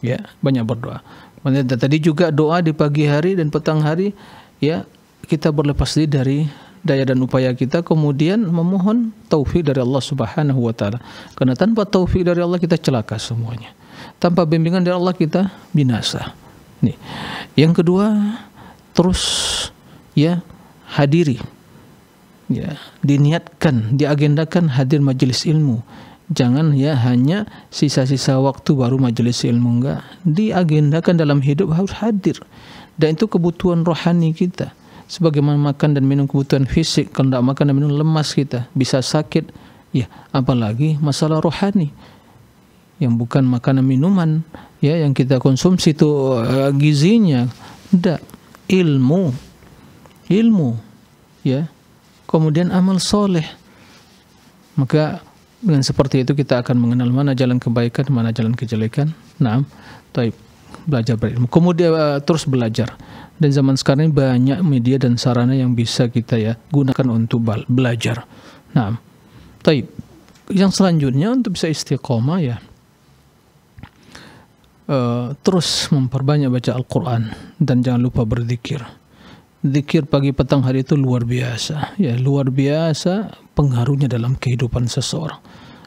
ya banyak berdoa Maksudnya, tadi juga doa di pagi hari dan petang hari ya kita berlepas diri dari daya dan upaya kita kemudian memohon taufik dari Allah Subhanahu wa taala. Karena tanpa taufik dari Allah kita celaka semuanya tanpa bimbingan dari Allah kita binasa. Nih. Yang kedua, terus ya hadiri. Ya, diniatkan, diagendakan hadir majelis ilmu. Jangan ya hanya sisa-sisa waktu baru majelis ilmu enggak. Diagendakan dalam hidup harus hadir. Dan itu kebutuhan rohani kita. Sebagaimana makan dan minum kebutuhan fisik, kalau tidak makan dan minum lemas kita, bisa sakit. Ya, apalagi masalah rohani yang bukan makanan minuman ya yang kita konsumsi itu uh, gizinya tidak ilmu ilmu ya kemudian amal soleh maka dengan seperti itu kita akan mengenal mana jalan kebaikan mana jalan kejelekan nah taib belajar berilmu kemudian uh, terus belajar dan zaman sekarang ini banyak media dan sarana yang bisa kita ya gunakan untuk belajar nah taib yang selanjutnya untuk bisa istiqomah ya Eh, terus memperbanyak baca Al-Quran dan jangan lupa berzikir. Zikir pagi petang hari itu luar biasa, ya luar biasa pengaruhnya dalam kehidupan seseorang.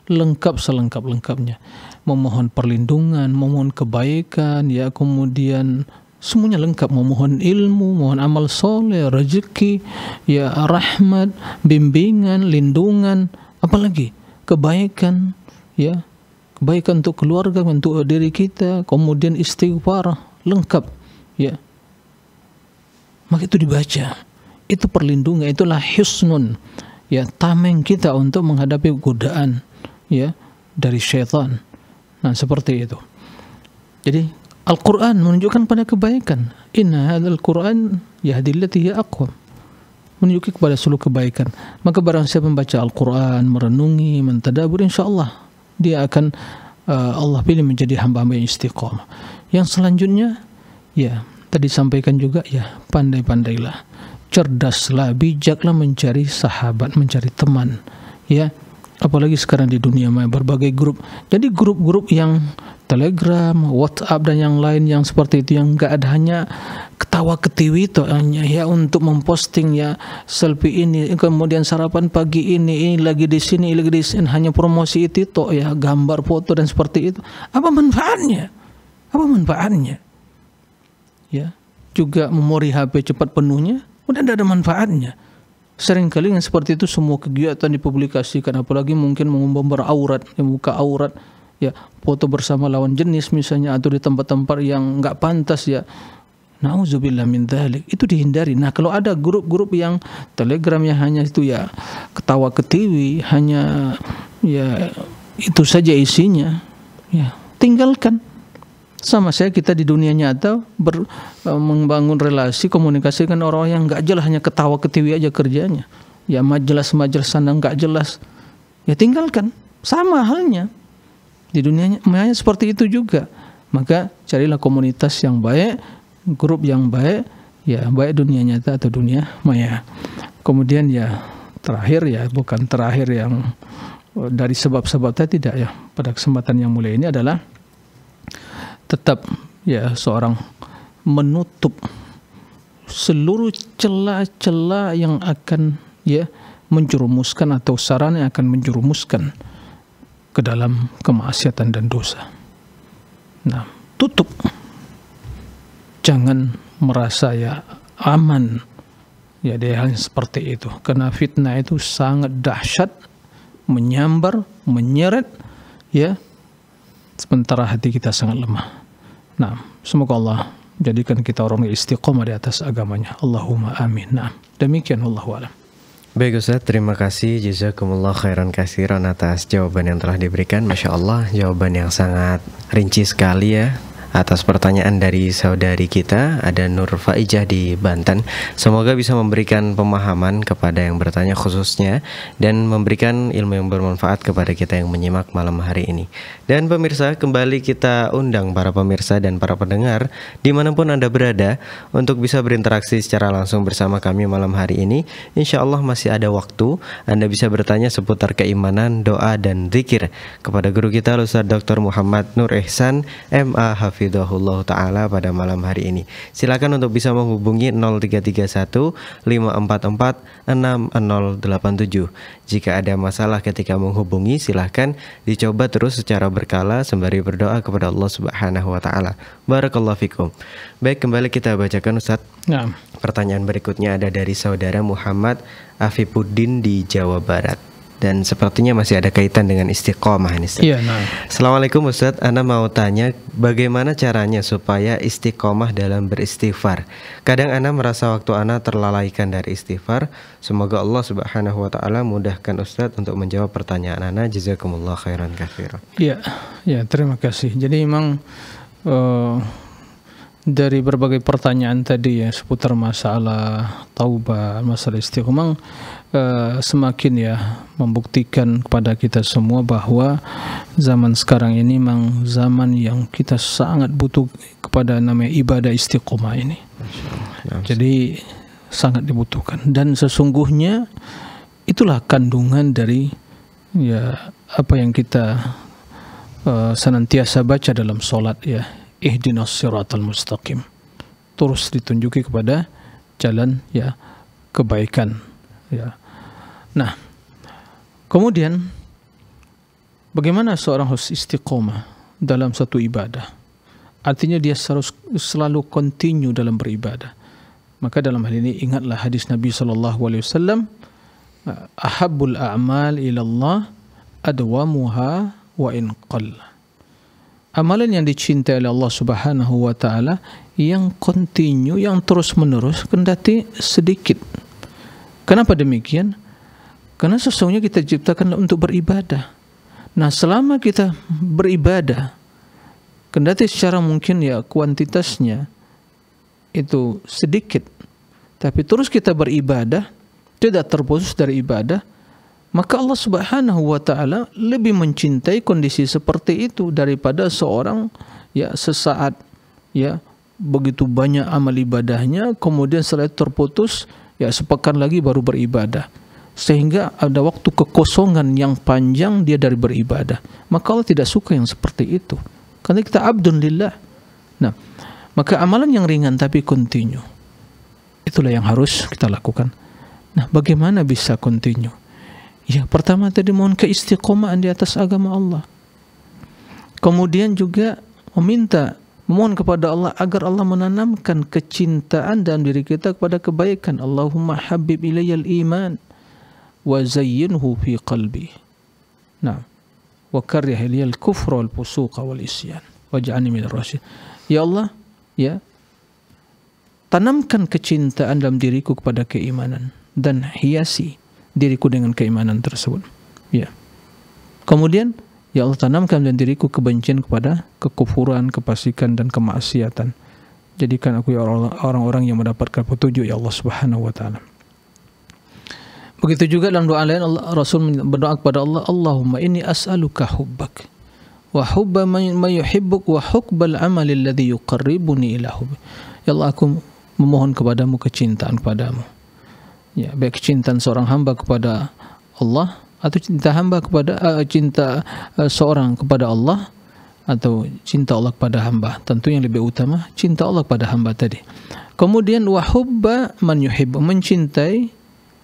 Lengkap selengkap-lengkapnya. Memohon perlindungan, memohon kebaikan, ya kemudian semuanya lengkap memohon ilmu, mohon amal soleh, rezeki, ya rahmat, bimbingan, lindungan, apalagi kebaikan, ya kebaikan untuk keluarga, untuk diri kita, kemudian istighfar lengkap, ya. Maka itu dibaca. Itu perlindungan, itulah husnun ya, tameng kita untuk menghadapi godaan, ya, dari syaitan. Nah, seperti itu. Jadi, Al-Quran menunjukkan pada kebaikan. Inna hadzal Quran hiya aqwam menunjukkan kepada seluruh kebaikan. Maka barang siapa membaca Al-Quran, merenungi, mentadabur, insyaallah dia akan uh, Allah pilih menjadi hamba-hamba yang istiqomah. Yang selanjutnya, ya tadi sampaikan juga ya pandai-pandailah, cerdaslah, bijaklah mencari sahabat, mencari teman, ya apalagi sekarang di dunia maya berbagai grup. Jadi grup-grup yang Telegram, WhatsApp dan yang lain yang seperti itu yang enggak ada hanya ketawa ketiwi itu hanya ya untuk memposting ya selfie ini kemudian sarapan pagi ini ini lagi di sini lagi di sini hanya promosi itu toh ya gambar foto dan seperti itu apa manfaatnya apa manfaatnya ya juga memori HP cepat penuhnya udah tidak ada manfaatnya seringkali yang seperti itu semua kegiatan dipublikasikan apalagi mungkin mengumbar aurat ya, membuka aurat ya foto bersama lawan jenis misalnya atau di tempat-tempat yang nggak pantas ya Nauzubillah min dhalik. Itu dihindari. Nah, kalau ada grup-grup yang telegramnya hanya itu ya ketawa ketiwi, hanya ya itu saja isinya. Ya, tinggalkan. Sama saya kita di dunia nyata ber, e, membangun relasi komunikasi dengan orang yang nggak jelas hanya ketawa ketiwi aja kerjanya. Ya majelas-majelas sana nggak jelas. Ya tinggalkan. Sama halnya di dunia nyata seperti itu juga. Maka carilah komunitas yang baik, grup yang baik ya baik dunia nyata atau dunia maya kemudian ya terakhir ya bukan terakhir yang eh, dari sebab-sebabnya tidak ya pada kesempatan yang mulia ini adalah tetap ya seorang menutup seluruh celah-celah yang akan ya menjerumuskan atau saran yang akan menjerumuskan ke dalam kemaksiatan dan dosa. Nah, tutup jangan merasa ya aman ya dia hal seperti itu karena fitnah itu sangat dahsyat menyambar menyeret ya sementara hati kita sangat lemah nah semoga Allah jadikan kita orang yang istiqomah di atas agamanya Allahumma amin nah demikian Allah alam Baik Ustaz, terima kasih Jazakumullah khairan kasiran atas jawaban yang telah diberikan Masya Allah, jawaban yang sangat rinci sekali ya atas pertanyaan dari saudari kita ada Nur Faijah di Banten. Semoga bisa memberikan pemahaman kepada yang bertanya khususnya dan memberikan ilmu yang bermanfaat kepada kita yang menyimak malam hari ini. Dan pemirsa, kembali kita undang para pemirsa dan para pendengar dimanapun Anda berada untuk bisa berinteraksi secara langsung bersama kami malam hari ini. Insya Allah masih ada waktu Anda bisa bertanya seputar keimanan, doa, dan zikir kepada guru kita Ustaz Dr. Muhammad Nur Ehsan MA Hafiz hafidhahullah taala pada malam hari ini. Silakan untuk bisa menghubungi 0331 544 6087. Jika ada masalah ketika menghubungi silahkan dicoba terus secara berkala sembari berdoa kepada Allah Subhanahu wa taala. Barakallahu fikum. Baik, kembali kita bacakan Ustaz. Nah. Pertanyaan berikutnya ada dari saudara Muhammad Afipuddin di Jawa Barat dan sepertinya masih ada kaitan dengan istiqomah ini. Iya, nah. Assalamualaikum Ustaz, Anda mau tanya bagaimana caranya supaya istiqomah dalam beristighfar? Kadang Anda merasa waktu Anda terlalaikan dari istighfar. Semoga Allah Subhanahu wa taala mudahkan Ustaz untuk menjawab pertanyaan Anda. Jazakumullah khairan katsiran. Iya, ya terima kasih. Jadi memang uh, dari berbagai pertanyaan tadi ya seputar masalah taubat, masalah istiqomah Eh, semakin ya membuktikan kepada kita semua bahwa zaman sekarang ini memang zaman yang kita sangat butuh kepada namanya ibadah istiqomah ini. Ya. Jadi sangat dibutuhkan dan sesungguhnya itulah kandungan dari ya apa yang kita uh, senantiasa baca dalam solat ya ihdinas siratal mustaqim terus ditunjuki kepada jalan ya kebaikan ya Nah, kemudian bagaimana seorang harus istiqomah dalam satu ibadah? Artinya dia harus selalu continue dalam beribadah. Maka dalam hal ini ingatlah hadis Nabi SAW ah, Ahabul a'mal ilallah Allah adwamuha wa in qalla. Amalan yang dicintai oleh Allah Subhanahu wa taala yang continue yang terus menerus kendati sedikit. Kenapa demikian? Karena sesungguhnya kita ciptakan untuk beribadah. Nah, selama kita beribadah, kendati secara mungkin ya kuantitasnya itu sedikit, tapi terus kita beribadah, tidak terputus dari ibadah, maka Allah Subhanahu wa taala lebih mencintai kondisi seperti itu daripada seorang ya sesaat ya begitu banyak amal ibadahnya kemudian setelah terputus ya sepekan lagi baru beribadah sehingga ada waktu kekosongan yang panjang dia dari beribadah. Maka Allah tidak suka yang seperti itu. Karena kita abdun lillah. Nah, maka amalan yang ringan tapi continue. Itulah yang harus kita lakukan. Nah, bagaimana bisa continue? Ya, pertama tadi mohon keistiqomahan di atas agama Allah. Kemudian juga meminta Memohon kepada Allah agar Allah menanamkan kecintaan dalam diri kita kepada kebaikan. Allahumma habib ilayyal iman وزينه في قلبي نعم وكره لي الكفر والفسوق والعصيان واجعلني من الراشدين ya Allah ya tanamkan kecintaan dalam diriku kepada keimanan dan hiasi diriku dengan keimanan tersebut ya kemudian ya Allah tanamkan dalam diriku kebencian kepada kekufuran kepasikan dan kemaksiatan jadikan aku ya orang-orang yang mendapatkan petunjuk ya Allah Subhanahu wa taala Begitu juga dalam doa lain Allah, Rasul berdoa kepada Allah, Allahumma inni as'aluka hubbak wa hubba man yuhibbuk wa hukbal amal alladhi yuqarribuni ila hubbi. Ya Allah aku memohon kepadamu kecintaan kepadamu. Ya, baik kecintaan seorang hamba kepada Allah atau cinta hamba kepada uh, cinta uh, seorang kepada Allah atau cinta Allah kepada hamba. Tentu yang lebih utama cinta Allah kepada hamba tadi. Kemudian wahubba man yuhibbu mencintai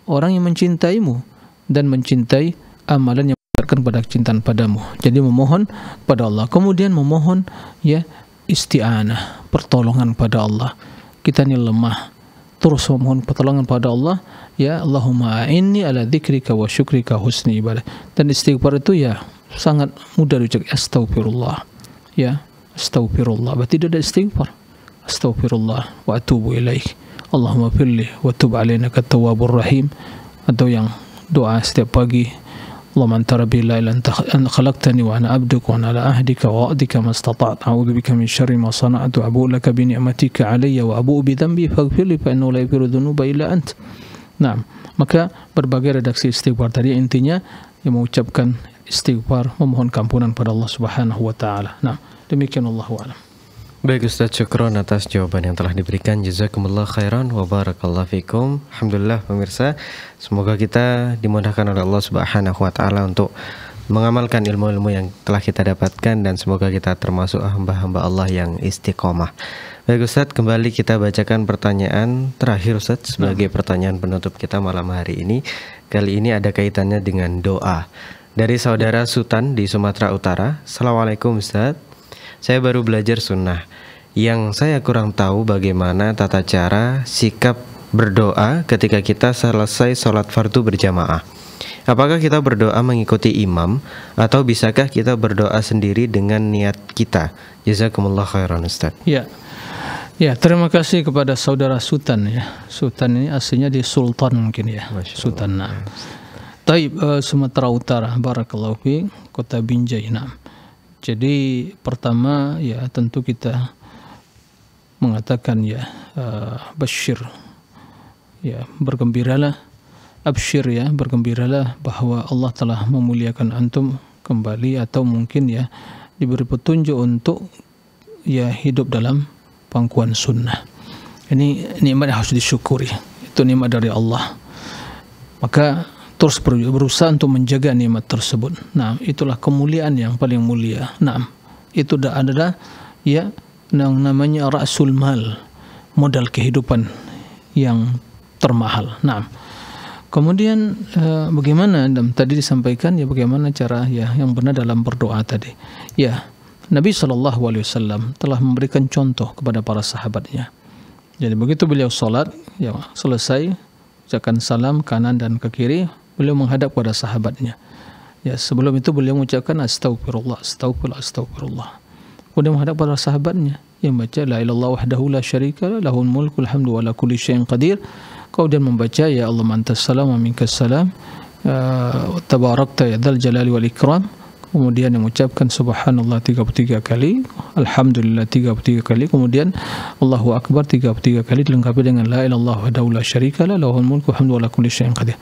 orang yang mencintaimu dan mencintai amalan yang mendekatkan pada cintaan padamu. Jadi memohon pada Allah. Kemudian memohon ya isti'anah, pertolongan pada Allah. Kita ini lemah. Terus memohon pertolongan pada Allah, ya Allahumma inni ala dzikrika wa syukrika husni ibadah. Dan istighfar itu ya sangat mudah dicek astagfirullah. Ya, astagfirullah. Berarti tidak ada istighfar. Astagfirullah wa atubu ilaih. Allahumma firli wa tub alaina tawwabur rahim atau yang doa setiap pagi اللهم أنت ربي لا إلا أنت خلقتني وأنا عبدك وأنا على عهدك ووعدك ما استطعت أعوذ بك من شر ما صنعت وأبوء لك بنعمتك علي وأبوء بذنبي فاغفر لي فإنه لا يغفر الذنوب إلا أنت Nah, maka berbagai redaksi istighfar tadi intinya yang mengucapkan istighfar memohon kampunan pada Allah Subhanahu wa taala. Nah, demikian Allahu a'lam. Baik Ustaz Syukron atas jawaban yang telah diberikan Jazakumullah khairan wa barakallahu fikum Alhamdulillah pemirsa Semoga kita dimudahkan oleh Allah subhanahu wa ta'ala Untuk mengamalkan ilmu-ilmu yang telah kita dapatkan Dan semoga kita termasuk hamba-hamba Allah yang istiqomah Baik Ustaz kembali kita bacakan pertanyaan terakhir Ustaz Sebagai nah. pertanyaan penutup kita malam hari ini Kali ini ada kaitannya dengan doa Dari saudara Sultan di Sumatera Utara Assalamualaikum Ustaz saya baru belajar sunnah. Yang saya kurang tahu bagaimana tata cara sikap berdoa ketika kita selesai sholat fardu berjamaah. Apakah kita berdoa mengikuti imam atau bisakah kita berdoa sendiri dengan niat kita? Jazakumullah khairan Ustaz. Ya. Ya, terima kasih kepada saudara Sultan ya. Sultan ini aslinya di Sultan mungkin ya. Sultan. Nah. Taib uh, Sumatera Utara, Barakallahu Kota Binjai. Nah. Jadi pertama ya tentu kita mengatakan ya uh, Bashir ya bergembiralah absyir ya bergembiralah bahwa Allah telah memuliakan antum kembali atau mungkin ya diberi petunjuk untuk ya hidup dalam pangkuan sunnah. Ini nikmat yang harus disyukuri. Itu nikmat dari Allah. Maka terus berusaha untuk menjaga nikmat tersebut. Nah, itulah kemuliaan yang paling mulia. Nah, itu adalah ya yang namanya rasul mal, modal kehidupan yang termahal. Nah, kemudian eh, bagaimana dan tadi disampaikan ya bagaimana cara ya yang benar dalam berdoa tadi. Ya, Nabi Shallallahu alaihi wasallam telah memberikan contoh kepada para sahabatnya. Jadi begitu beliau sholat, ya selesai, ucapkan salam kanan dan ke kiri, beliau menghadap kepada sahabatnya. Ya, sebelum itu beliau mengucapkan Astaghfirullah, Astaghfirullah. astagfirullah. Kemudian menghadap kepada sahabatnya yang baca la ilallah wahdahu la syarika lah, lahul mulku alhamdu wa la kulli syai'in qadir. Kemudian membaca ya Allah mantas salam wa minkas salam. Uh, tabarakta ya dzal jalali wal ikram. kemudian yang mengucapkan subhanallah 33 kali, alhamdulillah 33 kali, kemudian Allahu akbar 33 kali dilengkapi dengan la wa daulah syarika la lahul mulku hamdu yang kulli syai'in qadir.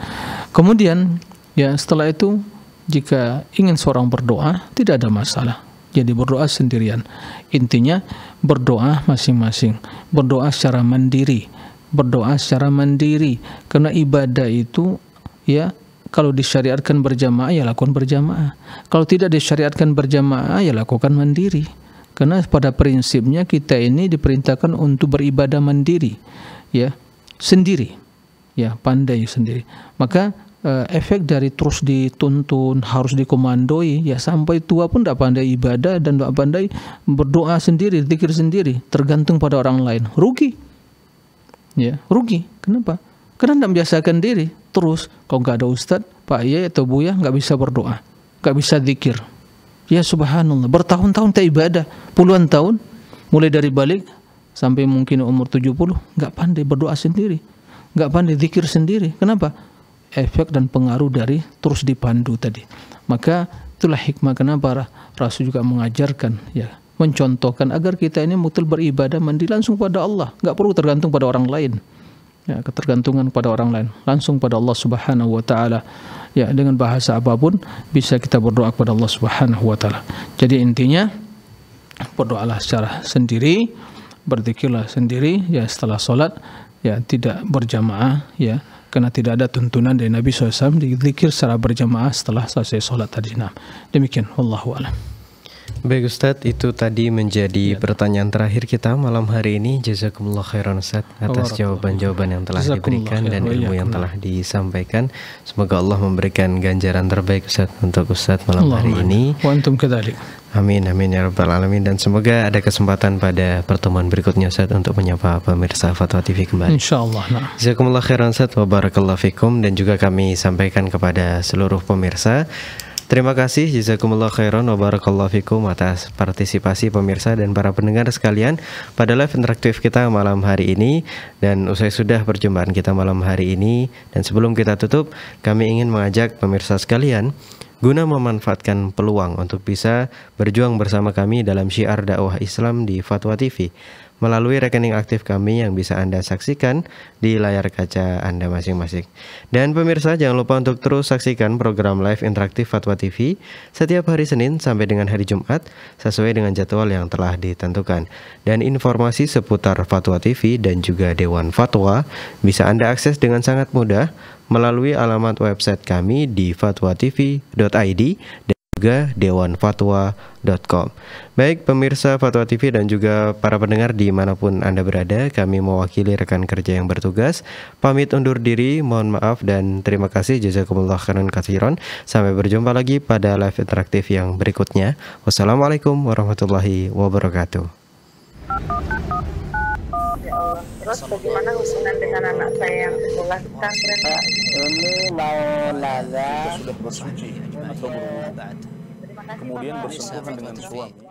Kemudian ya setelah itu jika ingin seorang berdoa tidak ada masalah. Jadi berdoa sendirian. Intinya berdoa masing-masing, berdoa secara mandiri, berdoa secara mandiri karena ibadah itu ya kalau disyariatkan berjamaah ya lakukan berjamaah. Kalau tidak disyariatkan berjamaah ya lakukan mandiri. Karena pada prinsipnya kita ini diperintahkan untuk beribadah mandiri, ya sendiri, ya pandai sendiri. Maka eh, efek dari terus dituntun harus dikomandoi ya sampai tua pun tidak pandai ibadah dan tidak pandai berdoa sendiri zikir sendiri tergantung pada orang lain rugi ya rugi kenapa karena tidak membiasakan diri terus kalau nggak ada Ustad, pak ya atau Bu ya nggak bisa berdoa nggak bisa zikir ya subhanallah bertahun-tahun tak ibadah puluhan tahun mulai dari balik sampai mungkin umur 70 nggak pandai berdoa sendiri nggak pandai zikir sendiri kenapa efek dan pengaruh dari terus dipandu tadi maka itulah hikmah kenapa Rasul juga mengajarkan ya mencontohkan agar kita ini mutul beribadah mandi langsung pada Allah nggak perlu tergantung pada orang lain ya, ketergantungan pada orang lain langsung pada Allah Subhanahu wa taala ya dengan bahasa apapun bisa kita berdoa kepada Allah Subhanahu wa taala jadi intinya berdoalah secara sendiri berzikirlah sendiri ya setelah sholat ya tidak berjamaah ya karena tidak ada tuntunan dari Nabi SAW dikir secara berjamaah setelah selesai sholat tadi. Nah, demikian. Wallahu a'lam. Baik Ustadz, itu tadi menjadi ya. pertanyaan terakhir kita malam hari ini. Jazakumullah khairan Ustadz atas jawaban-jawaban yang telah diberikan dan oh, iya, ilmu yang telah disampaikan. Semoga Allah memberikan ganjaran terbaik Ustadz untuk Ustadz malam hari ini. Quantum kedalik. Amin amin ya rabbal alamin dan semoga ada kesempatan pada pertemuan berikutnya Ustaz untuk menyapa pemirsa Fatwa TV kembali. Insyaallah. Allah. Jazakumullah khairan Ustadz, wa fikum dan juga kami sampaikan kepada seluruh pemirsa Terima kasih jazakumullah khairan wa barakallahu fikum atas partisipasi pemirsa dan para pendengar sekalian pada live interaktif kita malam hari ini dan usai sudah perjumpaan kita malam hari ini dan sebelum kita tutup kami ingin mengajak pemirsa sekalian guna memanfaatkan peluang untuk bisa berjuang bersama kami dalam syiar dakwah Islam di Fatwa TV melalui rekening aktif kami yang bisa Anda saksikan di layar kaca Anda masing-masing. Dan pemirsa jangan lupa untuk terus saksikan program live interaktif Fatwa TV setiap hari Senin sampai dengan hari Jumat sesuai dengan jadwal yang telah ditentukan. Dan informasi seputar Fatwa TV dan juga Dewan Fatwa bisa Anda akses dengan sangat mudah melalui alamat website kami di fatwatv.id juga dewanfatwa.com. Baik pemirsa Fatwa TV dan juga para pendengar dimanapun Anda berada, kami mewakili rekan kerja yang bertugas. Pamit undur diri, mohon maaf dan terima kasih jazakumullah khairan kathiron. Sampai berjumpa lagi pada live interaktif yang berikutnya. Wassalamualaikum warahmatullahi wabarakatuh. Eh, terus bagaimana hubungan dengan anak saya yang sekolah di pesantren Pak? Ini lada Sudah bersuci atau berwudu. Kemudian bersentuhan dengan suami.